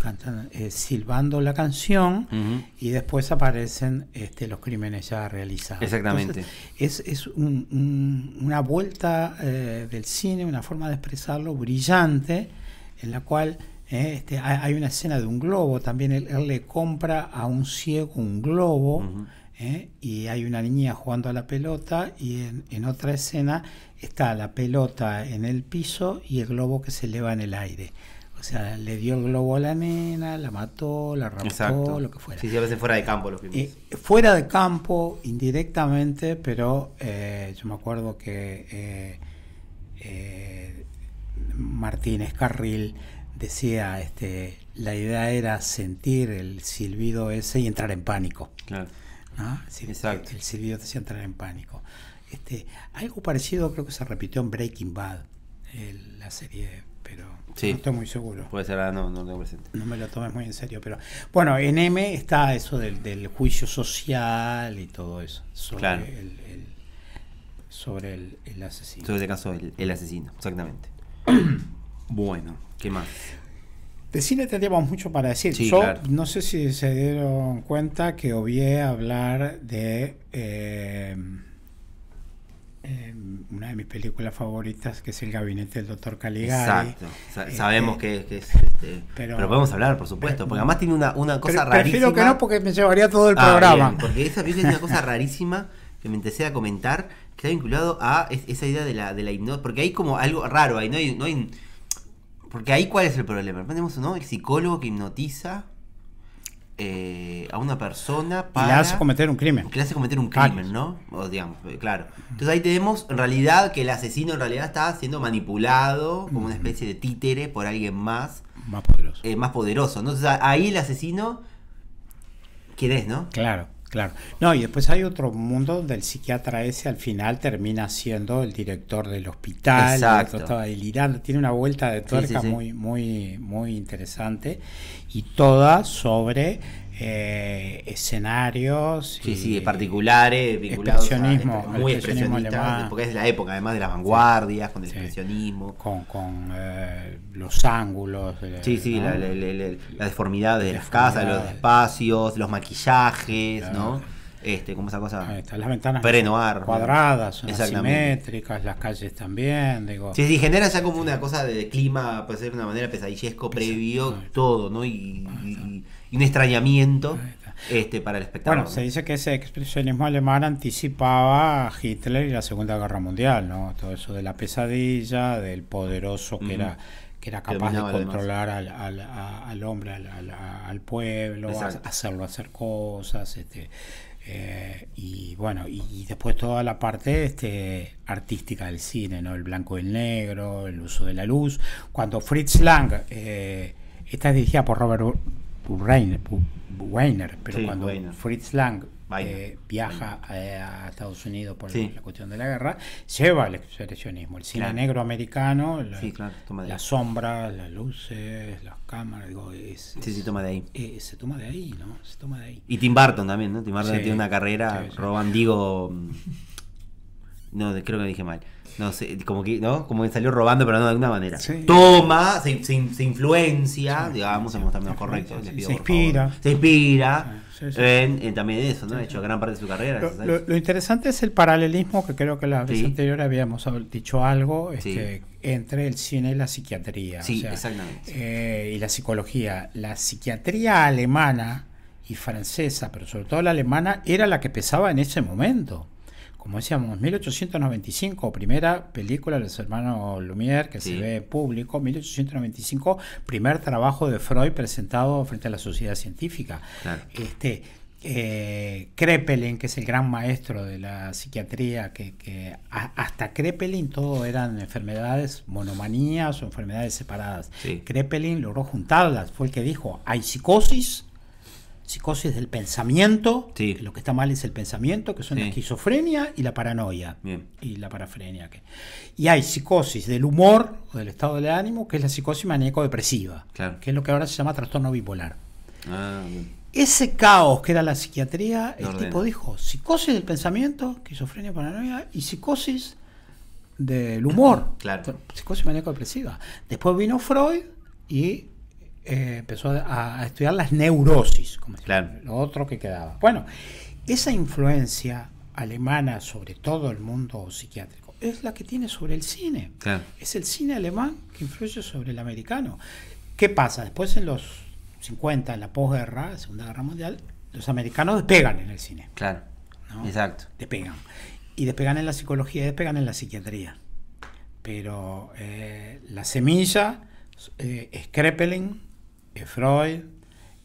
cantan eh, silbando la canción y después aparecen este, los crímenes ya realizados. Exactamente. es, una vuelta eh, del cine, una forma de expresarlo brillante, en la cual este, hay, una escena de un globo, también él, le compra a un ciego un globo. y hay una niña jugando a la pelota y en, en, otra escena está la pelota en el piso y el globo que se eleva en el aire. O sea, le dio el globo a la nena, la mató, la arrancó, lo que fuera. Sí, sí, a veces fuera de campo los pibes. Eh, fuera de campo, indirectamente, pero eh, yo me acuerdo que eh, Martínez Carril decía, este, la idea era sentir el silbido ese y entrar en pánico. Claro. Exacto. El silbido te hacía entrar en pánico. Este, algo parecido creo que se repitió en Breaking Bad, la serie pero no estoy muy seguro. Puede ser, ah, no, tengo presente. No me lo tomes muy en serio, pero bueno, en M está eso del, juicio social y todo eso. Sobre el, sobre el, asesino. Sobre este caso, el, asesino, exactamente. bueno, ¿qué más? De cine tendríamos mucho para decir. Yo no sé si se dieron cuenta que obvié hablar de eh, Em, una de mis películas favoritas, que es El Gabinete del Doctor Caligari. Exacto, este, sabemos que, es... Este, pero, podemos hablar, por supuesto, porque además tiene una, cosa rarísima. Prefiero que no porque me llevaría todo el ah, programa. porque esa película tiene una cosa rarísima que me empecé comentar, que está vinculado a esa idea de la, de hipnosis, porque hay como algo raro ahí, hay... No hay porque ahí cuál es el problema, tenemos ¿no? el psicólogo que hipnotiza eh, a una persona para... le hace cometer un crimen. Que le hace cometer un crimen, ¿no? digamos, eh, claro. Entonces ahí tenemos en realidad que el asesino en realidad está siendo manipulado como una especie de títere por alguien más. Más poderoso. Eh, más poderoso. ¿no? Entonces ahí el asesino... ¿Quién es, no? Claro. Claro. No, y después hay otro mundo donde el psiquiatra ese al final termina siendo el director del hospital, Exacto. delirando, tiene una vuelta de tuerca muy muy muy interesante y toda sobre eh, escenarios. Sí, sí, particulares, vinculados este expresionismo, muy expresionismo porque es la época además de las vanguardias, con el expresionismo. Con, con eh, los ángulos. Eh, sí, sí, la, deformidad de las casas, los espacios, los maquillajes, ¿no? este, como esa cosa. las ventanas cuadradas, asimétricas, las calles también, digo. Sí, genera ya como una cosa de clima, puede ser de una manera pesadillesco previo, todo, ¿no? y, un extrañamiento este, para el espectador. Bueno, se dice que ese expresionismo alemán anticipaba a Hitler y la Segunda Guerra Mundial, ¿no? Todo eso de la pesadilla, del poderoso que era que era capaz de controlar al, al, hombre, al, pueblo, hacerlo hacer cosas, este, eh, y bueno, y, después toda la parte este, artística del cine, ¿no? El blanco y el negro, el uso de la luz. Cuando Fritz Lang, eh, esta es dirigida por Robert Weiner, pero cuando Fritz Lang eh, viaja eh, a, Estados Unidos por la cuestión de la guerra, lleva el expresionismo, el cine negro americano, la, las sombras, las luces, las cámaras, digo, se toma de ahí. Eh, se toma de ahí, ¿no? Se toma de ahí. Y Tim Burton también, ¿no? Tim Burton tiene una carrera, Roban, digo, no, creo que dije mal no sé, como que, ¿no? Como que salió robando, pero no de alguna manera. Toma, se, influencia, digamos, en se, inspira. se inspira. también eso, ¿no? hecho, gran parte de su carrera. Lo, interesante es el paralelismo que creo que la vez anterior habíamos dicho algo este, entre el cine y la psiquiatría. Eh, y la psicología. La psiquiatría alemana y francesa, pero sobre todo la alemana, era la que pesaba en ese momento como decíamos, 1895, primera película de los hermanos Lumière que se ve público, 1895, primer trabajo de Freud presentado frente a la sociedad científica. Este, eh, Kreppelin, que es el gran maestro de la psiquiatría, que, hasta Kreppelin todo eran enfermedades monomanías o enfermedades separadas. Kreppelin logró juntarlas, fue el que dijo, hay psicosis psicosis del pensamiento, que lo que está mal es el pensamiento, que son la esquizofrenia y la paranoia. Y la parafrenia. Y hay psicosis del humor o del estado de ánimo, que es la psicosis maníaco-depresiva, que es lo que ahora se llama trastorno bipolar. Ah, Ese caos que era la psiquiatría, el tipo dijo, psicosis del pensamiento, esquizofrenia, paranoia y psicosis del humor. Claro. Psicosis maníaco-depresiva. Después vino Freud y eh, empezó a, estudiar las neurosis, como claro. lo otro que quedaba. Bueno, esa influencia alemana sobre todo el mundo psiquiátrico es la que tiene sobre el cine. Es el cine alemán que influye sobre el americano. ¿Qué pasa? Después en los 50, en la posguerra, Segunda Guerra Mundial, los americanos despegan en el cine. Claro. Exacto. Despegan. Y despegan en la psicología, y despegan en la psiquiatría. Pero eh, la semilla eh, es es Freud,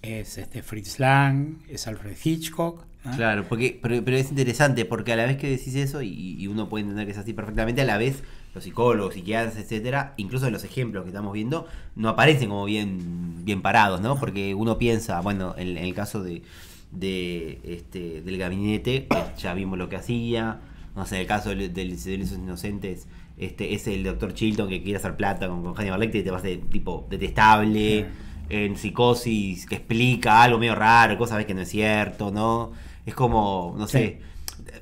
es este Fritz Lang, es Alfred Hitchcock. Claro, porque, pero, es interesante porque a la vez que decís eso, y, uno puede entender que es así perfectamente, a la vez los psicólogos, psiquiatras, etcétera, incluso los ejemplos que estamos viendo, no aparecen como bien, bien parados, ¿no? Porque uno piensa, bueno, en, el caso de, este, del gabinete, ya vimos lo que hacía, no sé, en el caso del, los inocentes, este, es el doctor Chilton que quiere hacer plata con, con Hannibal Lecter y te va a ser tipo detestable en psicosis que explica algo medio raro, cosas que no es cierto, ¿no? Es como, no sé.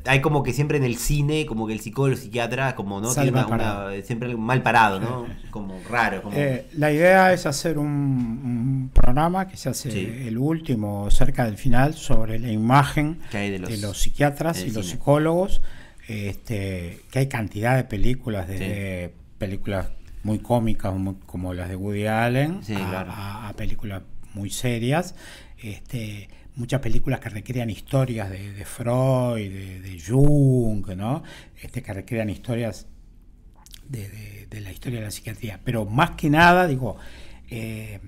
Hay como que siempre en el cine, como que el psicólogo, el psiquiatra, como no tiene una, siempre mal parado, ¿no? Como raro. Eh, la idea es hacer un, programa que se hace el último, cerca del final, sobre la imagen de los, psiquiatras y los psicólogos. Este, que hay cantidad de películas, de películas muy cómicas como las de Woody Allen a, películas muy serias. Este, muchas películas que recrean historias de, Freud, de, Jung, ¿no? Este, que recrean historias de, la historia de la psiquiatría. Pero más que nada, digo, eh,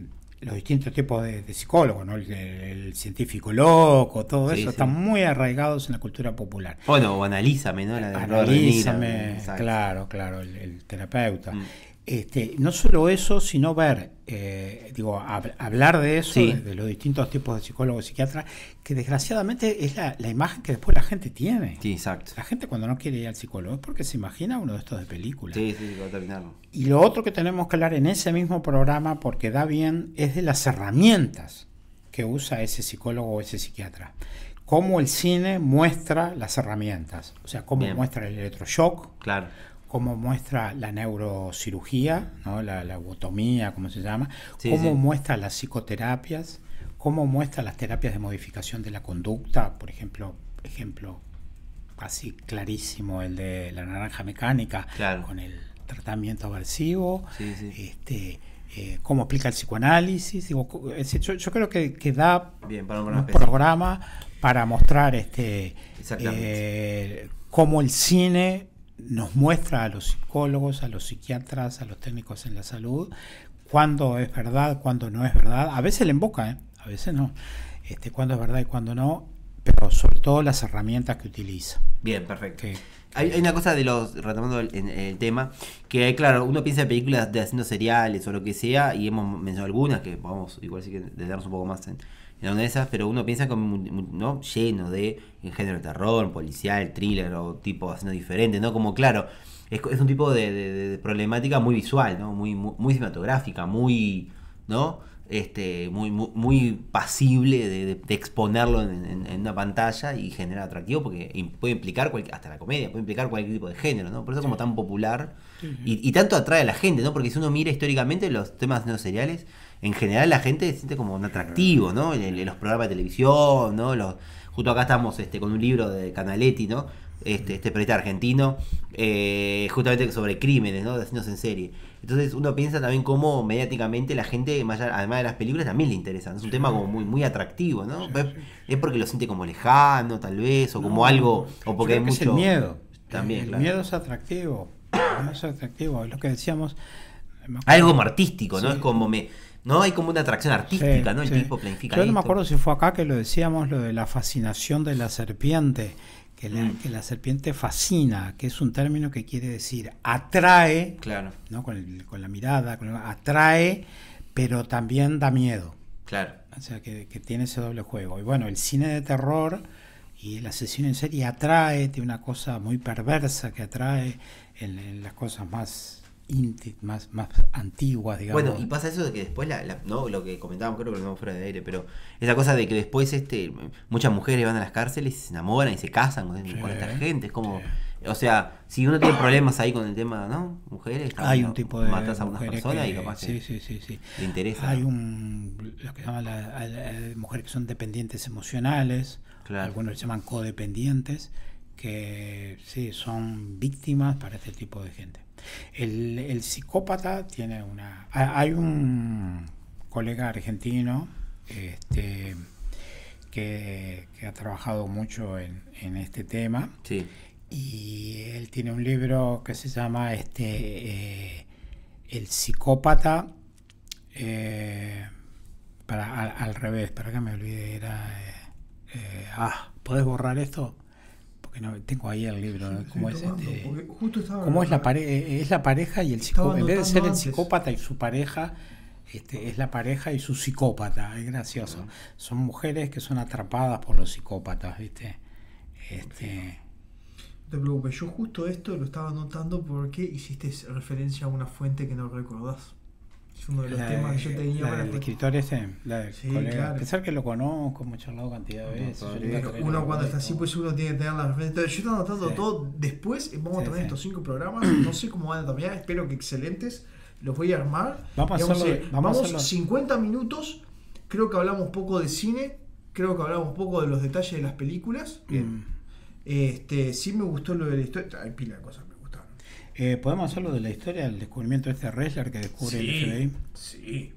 los distintos tipos de, psicólogos, ¿no? El, científico loco, todo eso, están muy arraigados en la cultura popular. Bueno, o analízame, ¿no? La Analízame, claro, claro, el, terapeuta. Mm. Este, no solo eso, sino ver, eh, digo, hablar de eso, de, los distintos tipos de psicólogos y psiquiatras, que desgraciadamente es la, imagen que después la gente tiene. Sí, exacto. La gente cuando no quiere ir al psicólogo es porque se imagina uno de estos de película. Sí, sí, terminarlo. Y lo otro que tenemos que hablar en ese mismo programa, porque da bien, es de las herramientas que usa ese psicólogo o ese psiquiatra. Cómo el cine muestra las herramientas, o sea, cómo muestra el electroshock. Claro cómo muestra la neurocirugía, la, lobotomía, como se llama, cómo muestra las psicoterapias, cómo muestra las terapias de modificación de la conducta, por ejemplo, ejemplo así clarísimo el de la naranja mecánica con el tratamiento aversivo, este, eh, cómo aplica el psicoanálisis, yo, creo que, da un programa para mostrar este eh, cómo el cine nos muestra a los psicólogos, a los psiquiatras, a los técnicos en la salud, cuándo es verdad, cuándo no es verdad. A veces le emboca, ¿eh? a veces no. Este, cuándo es verdad y cuándo no, pero sobre todo las herramientas que utiliza. Bien, perfecto. hay, una cosa de los, retomando el, tema, que hay, claro, uno piensa en películas de haciendo seriales o lo que sea, y hemos mencionado algunas que vamos, igual sí que detenernos un poco más en, en esas, pero uno piensa como ¿no? lleno de género de terror, policial, thriller o tipo haciendo diferente, ¿no? Como claro, es, es un tipo de, problemática muy visual, ¿no? Muy, muy, cinematográfica, muy, ¿no? Este, muy, muy, pasible de, exponerlo en, una pantalla y generar atractivo, porque puede implicar cualquier, hasta la comedia, puede implicar cualquier tipo de género, ¿no? Por eso es como tan popular y, y, tanto atrae a la gente, ¿no? Porque si uno mira históricamente los temas no seriales, en general la gente se siente como un atractivo, ¿no? En, los programas de televisión, ¿no? justo acá estamos este, con un libro de Canaletti, ¿no? Este, este periodista argentino, eh, justamente sobre crímenes, ¿no? De asesinos en serie. Entonces uno piensa también cómo mediáticamente la gente, además de las películas, también le interesa. Es un tema como muy, muy atractivo, ¿no? Es porque lo siente como lejano, tal vez, o como algo, o porque hay mucho... miedo. También, el miedo es atractivo. El miedo es atractivo, es lo que decíamos. Algo como artístico, ¿no? Es como me ¿no? Hay como una atracción artística, ¿no? El tipo planifica. Yo no me acuerdo si fue acá que lo decíamos, lo de la fascinación de la serpiente, que la, mm. serpiente fascina, que es un término que quiere decir atrae, claro. ¿no? Con, la mirada, con atrae, pero también da miedo. Claro. O sea, que, tiene ese doble juego. Y bueno, el cine de terror y el asesino en serie atrae, tiene una cosa muy perversa que atrae en las cosas más más, más antiguas, digamos. Bueno, y pasa eso de que después, la, no lo que comentábamos, creo que lo vimos fuera de aire, pero esa cosa de que después este muchas mujeres van a las cárceles y se enamoran y se casan con, esta gente. Es como, o sea, si uno tiene problemas ahí con el tema, ¿no? Mujeres, hay un tipo de matas a una persona y capaz sí, sí, sí, Te interesa. Hay un, lo que mujeres que son dependientes emocionales, algunos le llaman codependientes, que sí, son víctimas para este tipo de gente. El, psicópata tiene una... Hay un colega argentino este, que, ha trabajado mucho en, este tema. Sí. Y él tiene un libro que se llama este, eh, El psicópata. Eh, para, al, revés, para que me olvide, era. Eh, ah, borrar esto? tengo ahí el libro, ¿eh? como eh, ¿Cómo, es, la eh, es la pareja y el psicópata? En vez de ser el psicópata y su pareja, este, es la pareja y su psicópata, es gracioso. Son mujeres que son atrapadas por los psicópatas, ¿viste? Este, no te preocupes, yo justo esto lo estaba notando porque hiciste referencia a una fuente que no recordás. Es uno de los temas que yo tenía para. El este escritor ese, la sí, Claro. A pesar que lo conozco, hemos charlado cantidad de veces. uno cuando está así, pues uno tiene que tener las Yo estoy anotando todo. Después eh, vamos a tener estos cinco programas. No sé cómo van a terminar, espero que excelentes. Los voy a armar. Vamos, a hacerlo, vamos, vamos a 50 minutos. Creo que hablamos poco de cine. Creo que hablamos poco de los detalles de las películas. Bien. Mm. Este, sí me gustó lo de la historia. Hay pila de cosas. Eh, ¿Podemos hacerlo de la historia del descubrimiento de este Ressler que descubre el FBI? Sí.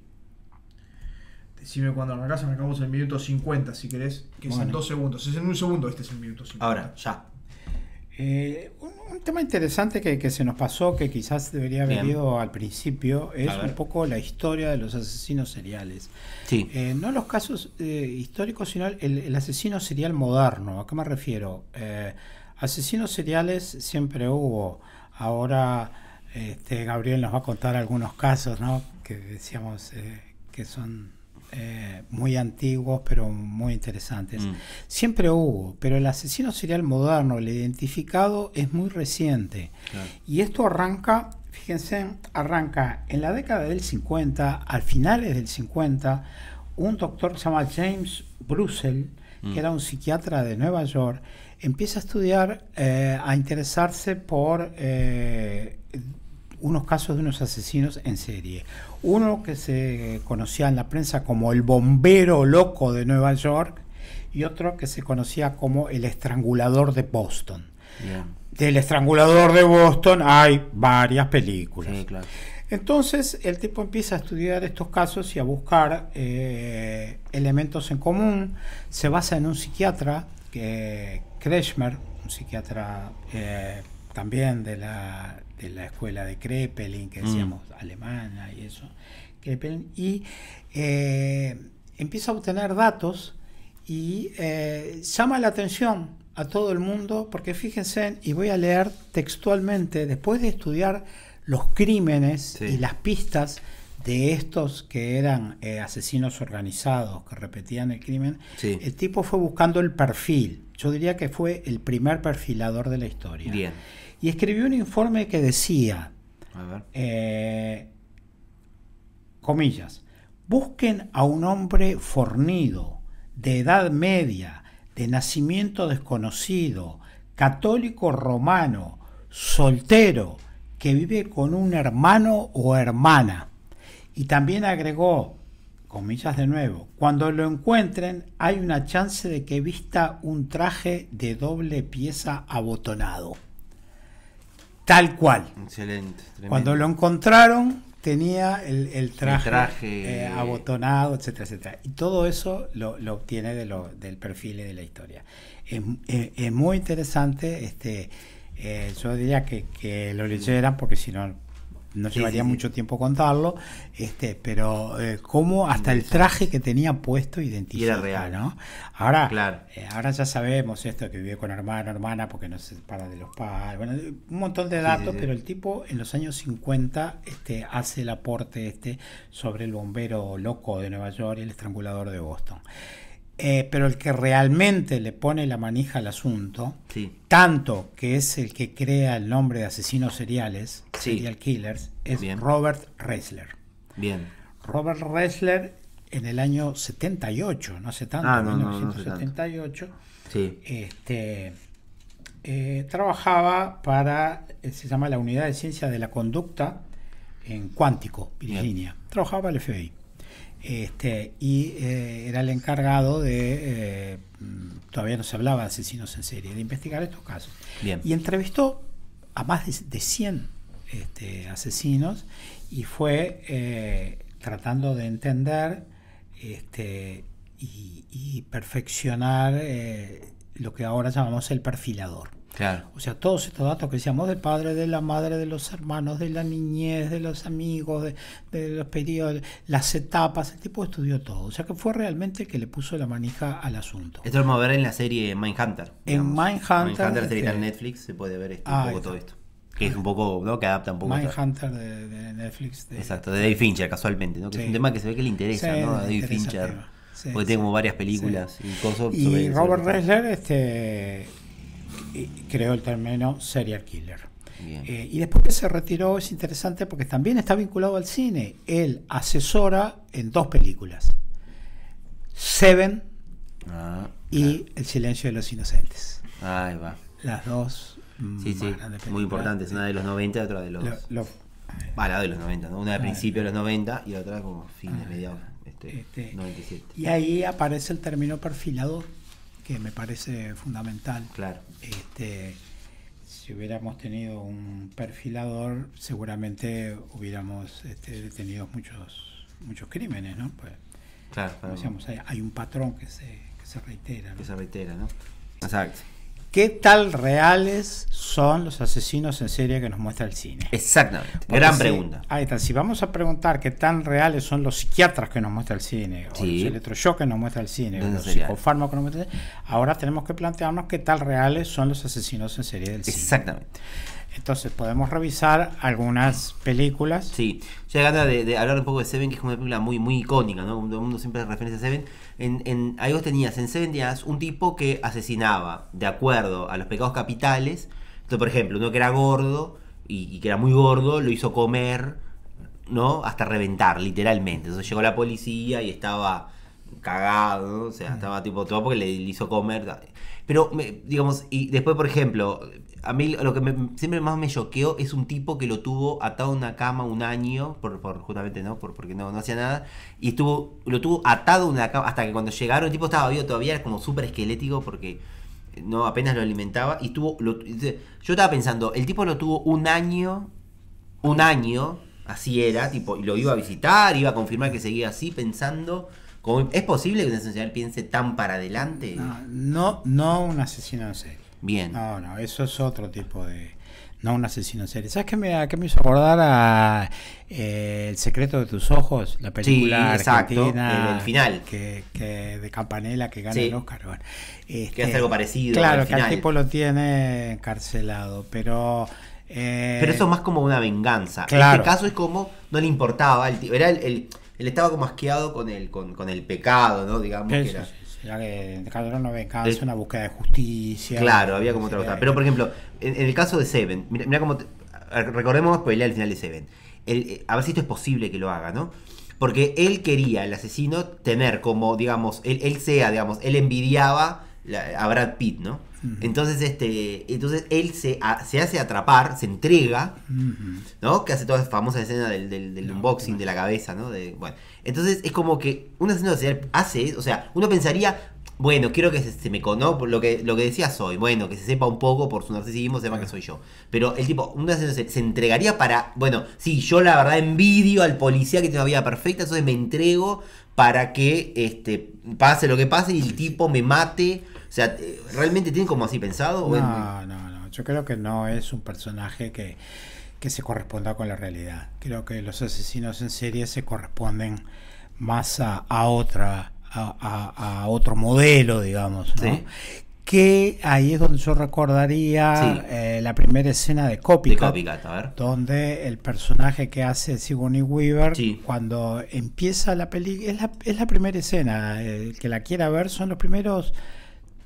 Decime cuando arrancás, arrancamos en el minuto 50, si querés, que es en dos segundos. Es en un segundo, este es el minuto 50. Ahora, ya. Eh, un, tema interesante que, se nos pasó, que quizás debería haber ido al principio, es un poco la historia de los asesinos seriales. Sí. Eh, no los casos históricos, sino el, asesino serial moderno. ¿A qué me refiero? asesinos seriales siempre hubo. Ahora este, Gabriel nos va a contar algunos casos que decíamos eh, que son eh, muy antiguos pero muy interesantes. Mm. Siempre hubo, pero el asesino serial moderno, el identificado, es muy reciente. Y esto arranca, fíjense, arranca en la década del 50, al finales del 50, un doctor que se llama James Brussel, que mm. era un psiquiatra de Nueva York, empieza a estudiar, eh, a interesarse por eh, unos casos de unos asesinos en serie. Uno que se conocía en la prensa como el bombero loco de Nueva York y otro que se conocía como el estrangulador de Boston. Del estrangulador de Boston hay varias películas. Entonces el tipo empieza a estudiar estos casos y a buscar eh, elementos en común. Se basa en un psiquiatra que, Kretschmer, un psiquiatra eh, también de la, escuela de Kreppelin, que mm. decíamos alemana y eso, y eh, empieza a obtener datos y eh, llama la atención a todo el mundo, porque fíjense, y voy a leer textualmente, después de estudiar los crímenes y las pistas de estos que eran eh, asesinos organizados, que repetían el crimen, el tipo fue buscando el perfil. Yo diría que fue el primer perfilador de la historia. Bien. Y escribió un informe que decía, eh, comillas, busquen a un hombre fornido, de edad media, de nacimiento desconocido, católico romano, soltero, que vive con un hermano o hermana y también agregó, comillas de nuevo, cuando lo encuentren hay una chance de que vista un traje de doble pieza abotonado. Tal cual. Excelente. Cuando lo encontraron tenía el, traje, eh, abotonado, etcétera, etcétera. Y todo eso lo, obtiene de lo, del perfil y de la historia. Es, muy interesante. Este, eh, yo diría que, que lo leyeran porque si no no llevaría mucho tiempo contarlo, este, pero eh, como hasta el traje que tenía puesto identifica, era real. ¿no? Ahora, eh, ahora ya sabemos esto, que vive con hermano, hermana, porque no se separa de los padres, bueno, un montón de datos, pero el tipo en los años 50 este, hace el aporte este sobre el bombero loco de Nueva York y el estrangulador de Boston. Eh, pero el que realmente le pone la manija al asunto, tanto que es el que crea el nombre de asesinos seriales, serial killers, es Robert Ressler. Bien. Robert Ressler en el año 78, no hace tanto, ah, en 1978, este, eh, trabajaba para, eh, se llama la Unidad de Ciencia de la Conducta en Cuántico, Virginia. Trabajaba el FBI. Este, y eh, era el encargado de, eh, todavía no se hablaba de asesinos en serie, de investigar estos casos. Y entrevistó a más de, 100 este, asesinos y fue eh, tratando de entender este, y perfeccionar lo que ahora llamamos el perfilador. Claro. O sea, todos estos datos que decíamos del padre, de la madre, de los hermanos, de la niñez, de los amigos, de, los periodos, las etapas, el tipo estudió todo. O sea que fue realmente el que le puso la manija al asunto. Esto lo vamos a ver en la serie Mindhunter. En Mindhunter. Mindhunter, en este, Netflix, se puede ver este, un poco todo esto. Que es un poco, ¿no? Que adapta un poco. Mindhunter de, de, Netflix. De... Exacto, de David Fincher, casualmente, ¿no? Que es un tema que se ve que le interesa, ¿no? David Fincher. porque tiene como varias películas y cosas. Y Robert este creó el término serial killer. Eh, y después que se retiró es interesante porque también está vinculado al cine. Él asesora en dos películas, Seven ah, y El silencio de los inocentes. Ahí va. Las dos muy importantes, una de los 90 y otra de los... Lo, de los 90, Una de ah, principio de los 90 eh. y otra como fines, ah, mediados, este, este, 97. Y ahí aparece el término perfilado que me parece fundamental. Claro. Este, si hubiéramos tenido un perfilador, seguramente hubiéramos este, detenido muchos, muchos crímenes, ¿no? Pues, claro, hay, un patrón que se, se reitera. Que se reitera, ¿no? Exacto. ¿Qué tal reales son los asesinos en serie que nos muestra el cine? Exactamente. Gran pregunta. Ahí está. Si vamos a preguntar qué tan reales son los psiquiatras que nos muestra el cine, o los electroshock que nos muestra el cine, o los psicofármacos que nos muestra el cine, ahora tenemos que plantearnos qué tal reales son los asesinos en serie del cine. Exactamente. Entonces podemos revisar algunas películas. Sí, ya de, hablar un poco de Seven, que es una película muy, muy icónica, ¿no? Todo el mundo siempre referencia a Seven. En, en, ahí vos tenías en Seven días un tipo que asesinaba de acuerdo a los pecados capitales. Entonces, por ejemplo, uno que era gordo y, que era muy gordo, lo hizo comer, ¿no? Hasta reventar, literalmente. Entonces llegó la policía y estaba cagado, o sea, mm. estaba tipo todo porque le hizo comer. Pero, digamos, y después, por ejemplo, a mí lo que me, siempre más me choqueó es un tipo que lo tuvo atado a una cama un año, por, justamente no, por, porque no, hacía nada, y estuvo, lo tuvo atado a una cama, hasta que cuando llegaron el tipo estaba vivo todavía, era como súper esquelético porque eh, no apenas lo alimentaba, y tuvo, lo, yo estaba pensando, el tipo lo tuvo un año, un año, así era, tipo, y lo iba a visitar, iba a confirmar que seguía así, pensando ¿Es posible que un asesino piense tan para adelante? No, no, un asesino en serie. Bien. No, no, eso es otro tipo de. No un asesino en serie. ¿Sabes qué me, me hizo acordar eh, El secreto de tus ojos? La película sí, El, final. Que, de Campanella que gana el Oscar. que hace este, algo parecido. Claro, que el tipo lo tiene encarcelado, pero. Eh, pero eso es más como una venganza. En este caso es como no le importaba. El, era el él estaba como asqueado con el, con, con el pecado, ¿no? Digamos que era. Sí, era que Calderón no venga es, una búsqueda de justicia. Claro, había como otra cosa. Pero por ejemplo, en, el caso de Seven, mira, como cómo. recordemos al final de Seven. El, eh, a ver si esto es posible que lo haga, ¿no? Porque él quería, el asesino, tener como, digamos, él, sea, digamos, él envidiaba a Brad Pitt, ¿no? Entonces, este, entonces él se, se hace atrapar, se entrega, ¿no? Que hace toda esa famosa escena del, unboxing de la cabeza, ¿no? De, bueno, entonces es como que una escena se hace, o sea, uno pensaría, bueno, quiero que se, me conozca, lo que, lo que decía soy, bueno, que se sepa un poco por su narcisismo, sepa que soy yo. Pero el tipo, una escena se, se, entregaría para, bueno, sí, yo la verdad envidio al policía que tiene una vida perfecta, entonces me entrego para que este, pase lo que pase y el tipo me mate eh, ¿realmente tiene como así pensado? No, no, no. Yo creo que no es un personaje que, que se corresponda con la realidad. Creo que los asesinos en serie se corresponden más a, otra. A, otro modelo, digamos, que ahí es donde yo recordaría eh, la primera escena de Copycat, de Copycat a ver. donde el personaje que hace Sigourney Weaver, cuando empieza la película, es la, es la primera escena, el que la quiera ver son los primeros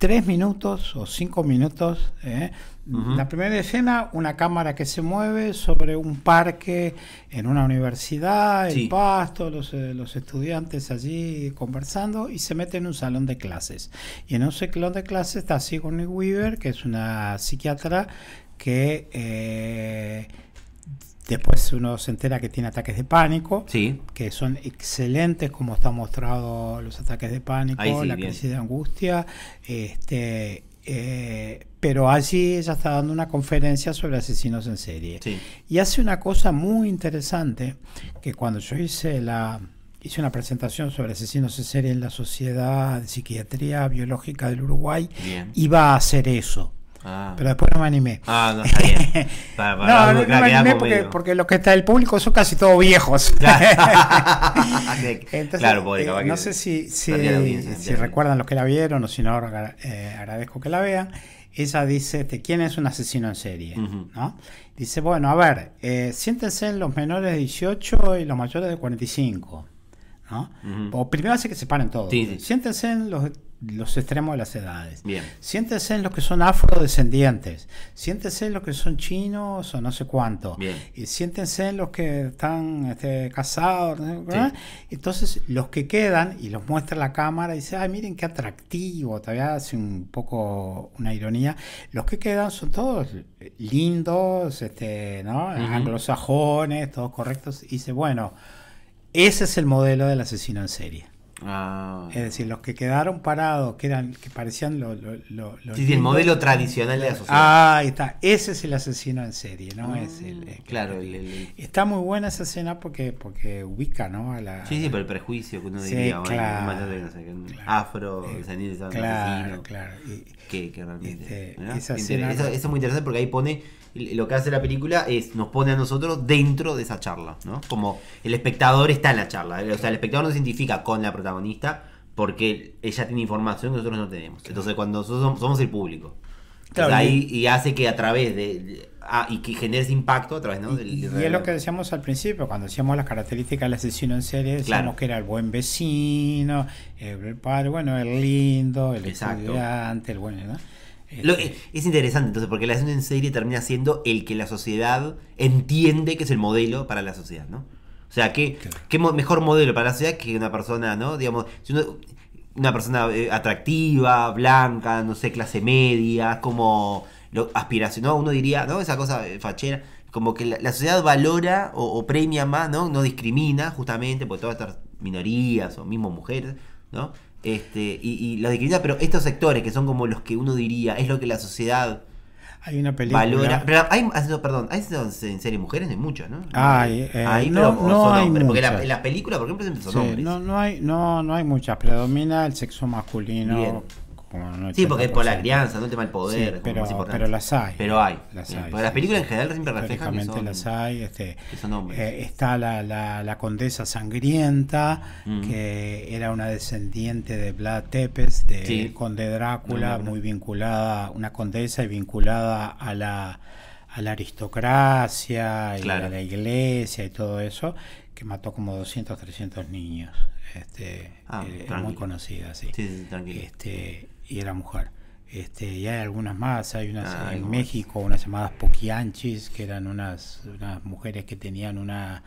tres minutos o cinco minutos. ¿eh? La primera escena, una cámara que se mueve sobre un parque en una universidad, el pasto, eh, los, estudiantes allí conversando y se mete en un salón de clases. Y en un salón de clases está Sigourney Weaver, que es una psiquiatra que... Eh, Después uno se entera que tiene ataques de pánico, que son excelentes, como están mostrado los ataques de pánico, la crisis de angustia. Este, eh, pero allí ella está dando una conferencia sobre asesinos en serie. Y hace una cosa muy interesante, que cuando yo hice la, hice una presentación sobre asesinos en serie en la Sociedad de Psiquiatría Biológica del Uruguay, iba a hacer eso. Ah. Pero después no me animé. Ah, no está bien. Ah, no, porque, porque, los que está el público son casi todos viejos. Eh, no sé si, recuerdan los que la vieron o si no, eh, agradezco que la vean. Ella dice, este, ¿quién es un asesino en serie? Dice, bueno, a ver, eh, siéntense los menores de 18 y los mayores de 45. ¿no? O primero hace que se paren todos. Siéntense en los los extremos de las edades. Bien. Siéntese en los que son afrodescendientes, siéntese en los que son chinos o no sé cuánto, Bien. y siéntense en los que están este, casados, Entonces los que quedan y los muestra la cámara y dice, ay, miren qué atractivo, todavía hace un poco una ironía, los que quedan son todos lindos, este, anglosajones, todos correctos, y dice, bueno, ese es el modelo del asesino en serie. Ah. Es decir, los que quedaron parados, que eran, que parecían los. Lo, sí, el modelo tradicional de la sociedad. Ah, ahí está. Ese es el asesino en serie, ¿no? Ah, es el, claro, el, está muy buena esa escena porque, porque ubica, ¿no? A la, sí, sí, pero el prejuicio que uno diría, claro, bueno, claro, afro, eh, el de claro, Claro, realmente. Este, esa escena, eso es muy interesante porque ahí pone lo que hace la película es nos pone a nosotros dentro de esa charla, ¿no? Como el espectador está en la charla, o sea, el espectador no se identifica con la protagonista porque ella tiene información que nosotros no tenemos. Entonces, cuando somos, el público. ahí, y, hace que a través de, ah, y que genere ese impacto a través ¿no? y, es lo que decíamos al principio cuando decíamos las características del asesino en serie decíamos que era el buen vecino el, padre bueno el lindo el estudiante el bueno ¿no? es interesante entonces, porque la acción en serie termina siendo el que la sociedad entiende que es el modelo para la sociedad, ¿no? O sea, ¿qué, mejor modelo para la sociedad que una persona, ¿no? Digamos, una persona eh, atractiva, blanca, no sé, clase media, como lo aspiración, ¿no? Uno diría, ¿no? Esa cosa eh, fachera, como que la, sociedad valora o, premia más, ¿no? No discrimina justamente, por todas estas minorías o mismo mujeres, ¿no? Este, y, y, los de pero estos sectores que son como los que uno diría, es lo que la sociedad hay una película. Valora. Pero hay, ah, perdón, hay en serie mujeres hay muchas, ¿no? Hay, eh, no, no hay hombres, Porque la, las por ejemplo, son hombres. No, no, hay, no, no hay muchas. Predomina el sexo masculino sí, porque es por la crianza, no el tema del poder. pero, las hay. Pero hay. Las, las películas en general siempre reflejan que las hay. Este, eh, está la, la, condesa sangrienta, mm. que era una descendiente de Vlad Tepes, de conde Drácula, muy vinculada, una condesa y vinculada a la a la aristocracia y a la iglesia y todo eso, que mató como 200, 300 niños. Este, ah, eh, muy conocida, sí. sí, sí este, y era mujer. Este, y hay algunas más, hay unas ah, en México, unas llamadas poquianchis, que eran unas, unas mujeres que tenían una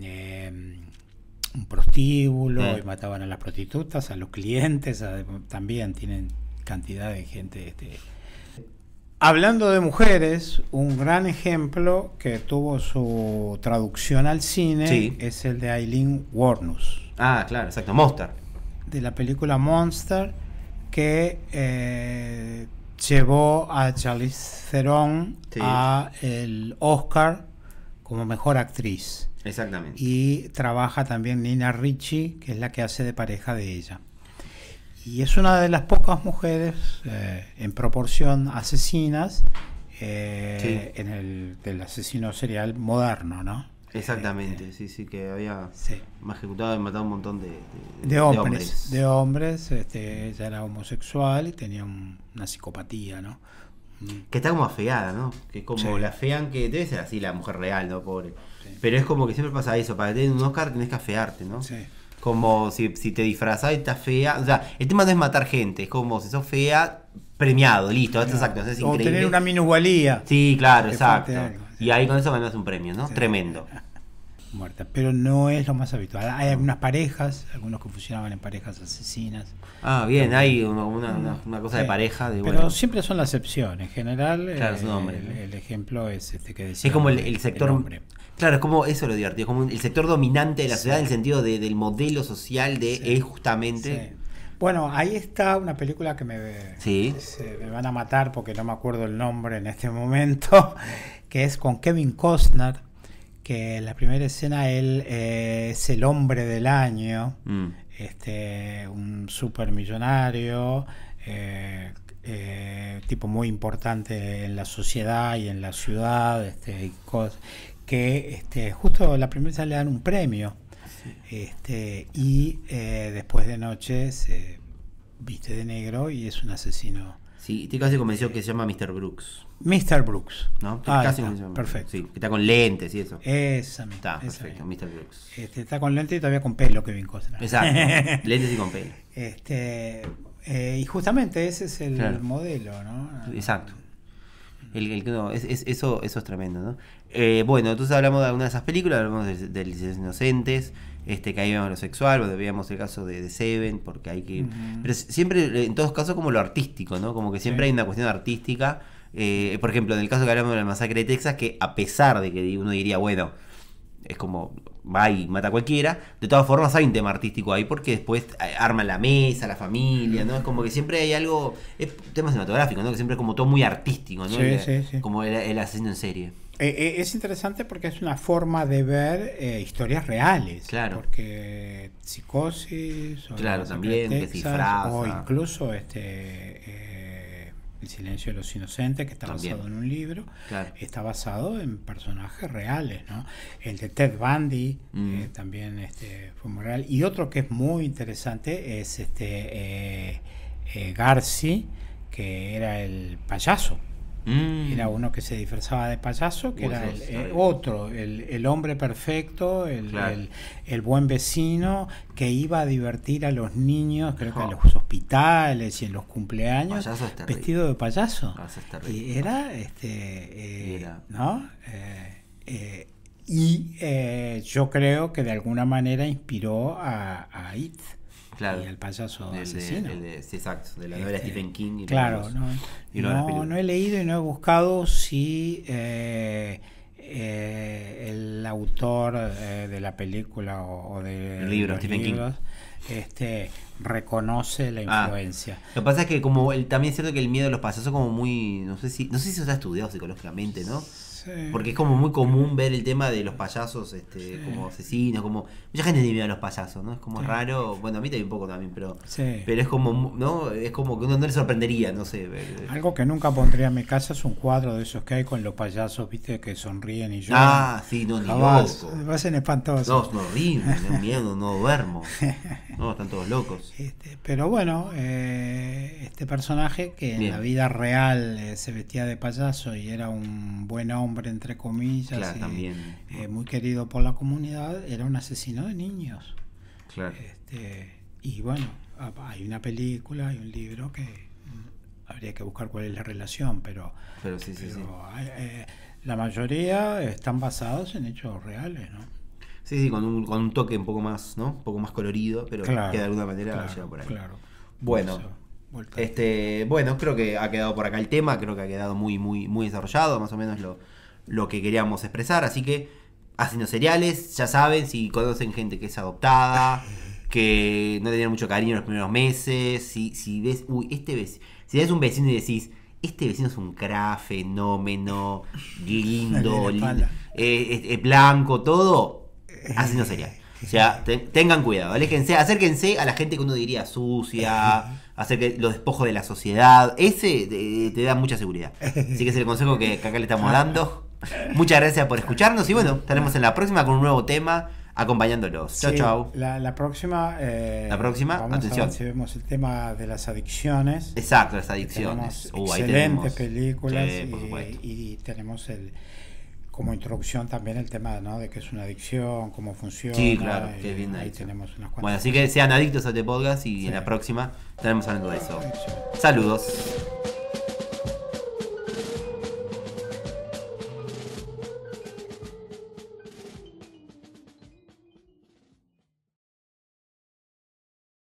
em, un prostíbulo mm. y mataban a las prostitutas, a los clientes, también tienen cantidad de gente. Este. Hablando de mujeres, un gran ejemplo que tuvo su traducción al cine es el de Aileen Warnus. Ah, claro, exacto, Monster. De la película Monster que eh, llevó a Charlize Theron al a el Oscar como mejor actriz. Exactamente. Y trabaja también Nina Ricci, que es la que hace de pareja de ella. Y es una de las pocas mujeres eh, en proporción asesinas eh, en el del asesino serial moderno, ¿no? Exactamente, este, sí, sí, que había sí. ejecutado y matado un montón de, de, hombres, de hombres. este, ella era homosexual y tenía una psicopatía, ¿no? Mm. Que está como afeada, ¿no? Que como la fean, que debe ser así la mujer real, ¿no? Pobre. Pero es como que siempre pasa eso, para tener un Oscar tenés que afearte, ¿no? Sí. Como si, te disfrazás y estás fea. O sea, el tema no es matar gente, es como si sos fea, premiado, listo, exacto. o tener una minusvalía. Sí, claro, exacto. Y ahí con eso ganas un premio, ¿no? Tremendo. Muerta, pero no es lo más habitual. Hay algunas parejas, algunos que funcionaban en parejas asesinas. Ah, bien, hay una, cosa de pareja. De, pero siempre son la excepción. En general, claro, el, ejemplo es este que decía. Es como el, sector. claro, es como eso lo divertido, es como el sector dominante de la ciudad en el sentido del modelo social de es justamente. Bueno, ahí está una película que me, sí. me van a matar porque no me acuerdo el nombre en este momento, que es con Kevin Costner, que en la primera escena él eh, es el hombre del año, mm. este, un super millonario, eh, eh, tipo muy importante en la sociedad y en la ciudad, este, que este, justo la primera escena le dan un premio. Este, y después de noche se viste de negro y es un asesino. Sí, te casi convenció que se llama Mr. Brooks. Mr. Brooks. ¿No? Casi está, perfecto. Sí, que está con lentes y eso. Está, perfecto, Mr. Brooks. Este, está con lentes y todavía con pelo, bien Costner. Exacto, lentes y con pelo. Este, eh, y justamente ese es el modelo, ¿no? Exacto. El, es, eso, es tremendo, ¿no? Eh, bueno, entonces hablamos de algunas de esas películas, hablamos de, de Licencias Inocentes, este, que ahí vemos lo sexual, donde el caso de, de, Seven, porque hay que... Pero siempre, en todos casos, como lo artístico, ¿no? Como que siempre hay una cuestión artística eh, por ejemplo, en el caso que hablamos de la masacre de Texas, que a pesar de que uno diría, bueno, es como va y mata a cualquiera, de todas formas hay un tema artístico ahí porque después eh, arma la mesa, la familia, ¿no? Es como que siempre hay algo, es tema cinematográfico, ¿no? Que siempre es como todo muy artístico, ¿no? Sí, sí, sí. Como el, asesino en serie. Eh, es interesante porque es una forma de ver historias reales. Claro. Porque psicosis, claro, también, o incluso este el silencio de los inocentes, que está basado en un libro, está basado en personajes reales, ¿no? El de Ted Bundy eh, mm. también este, fue muy real. Y otro que es muy interesante es este eh, eh, Garci, que era el payaso. Mm. Era uno que se disfrazaba de payaso, que era eh, otro, el, hombre perfecto, el, buen vecino, que iba a divertir a los niños, creo que en los hospitales y en los cumpleaños, vestido de payaso. Y era, este, eh, ¿no? Eh, y yo creo que de alguna manera inspiró a, a y el payaso De, exacto, de la novela este, Stephen King. claro, no, he leído y no he buscado si eh, eh, el autor eh, de la película o, de libro, los Stephen libros, King. Este, reconoce la ah, influencia. lo que pasa es que como el, también es cierto que el miedo a los payasos como muy, no sé si, no sé si se está estudiado psicológicamente, ¿no? Porque es como muy común ver el tema de los payasos este, como asesinos, como... Mucha gente ni mira a los payasos, ¿no? Es como raro, bueno, a mí también un poco también, pero... Pero es como, ¿no? Es como que uno no le sorprendería, no sé. Algo que nunca pondría en mi casa es un cuadro de esos que hay con los payasos, viste, que sonríen y yo Ah, sí, no, ni vos No, no miedo, no duermo. No, están todos locos. Este, pero bueno, eh, este personaje que en la vida real eh, se vestía de payaso y era un buen hombre entre comillas, eh, muy querido por la comunidad, era un asesino de niños. Este, y bueno, hay una película, y un libro que mm, habría que buscar cuál es la relación, pero, eh, la mayoría están basados en hechos reales, Sí, sí, con un, con un toque un poco más, ¿no? Un poco más colorido, pero que de alguna manera por ahí. Bueno. Este, bueno, creo que ha quedado por acá el tema, creo que ha quedado muy, muy, muy desarrollado, más o menos lo, lo que queríamos expresar. Así que, hacen los seriales, ya saben, si conocen gente que es adoptada, que no tenía mucho cariño en los primeros meses, si, ves, uy, este vecino, si ves un vecino y decís, este vecino es un craft, fenómeno, lindo, eh, blanco, todo, eh. haciendo seriales. O sea, tengan cuidado, acérquense a la gente que uno diría sucia, que los despojos de la sociedad. Ese eh, te, da mucha seguridad. Así que es el consejo que acá le estamos dando. Muchas gracias por escucharnos y bueno, estaremos en la próxima con un nuevo tema acompañándolos. Chao, La, próxima. Eh, la próxima, vamos atención. A vemos el tema de las adicciones. Exacto, las adicciones. Uh, excelentes películas y, tenemos el como introducción también el tema de qué es una adicción, cómo funciona. Sí, claro, bien ahí tenemos unas Bueno, así que sean adictos a este podcast y en la próxima tenemos hablando de eso. Saludos.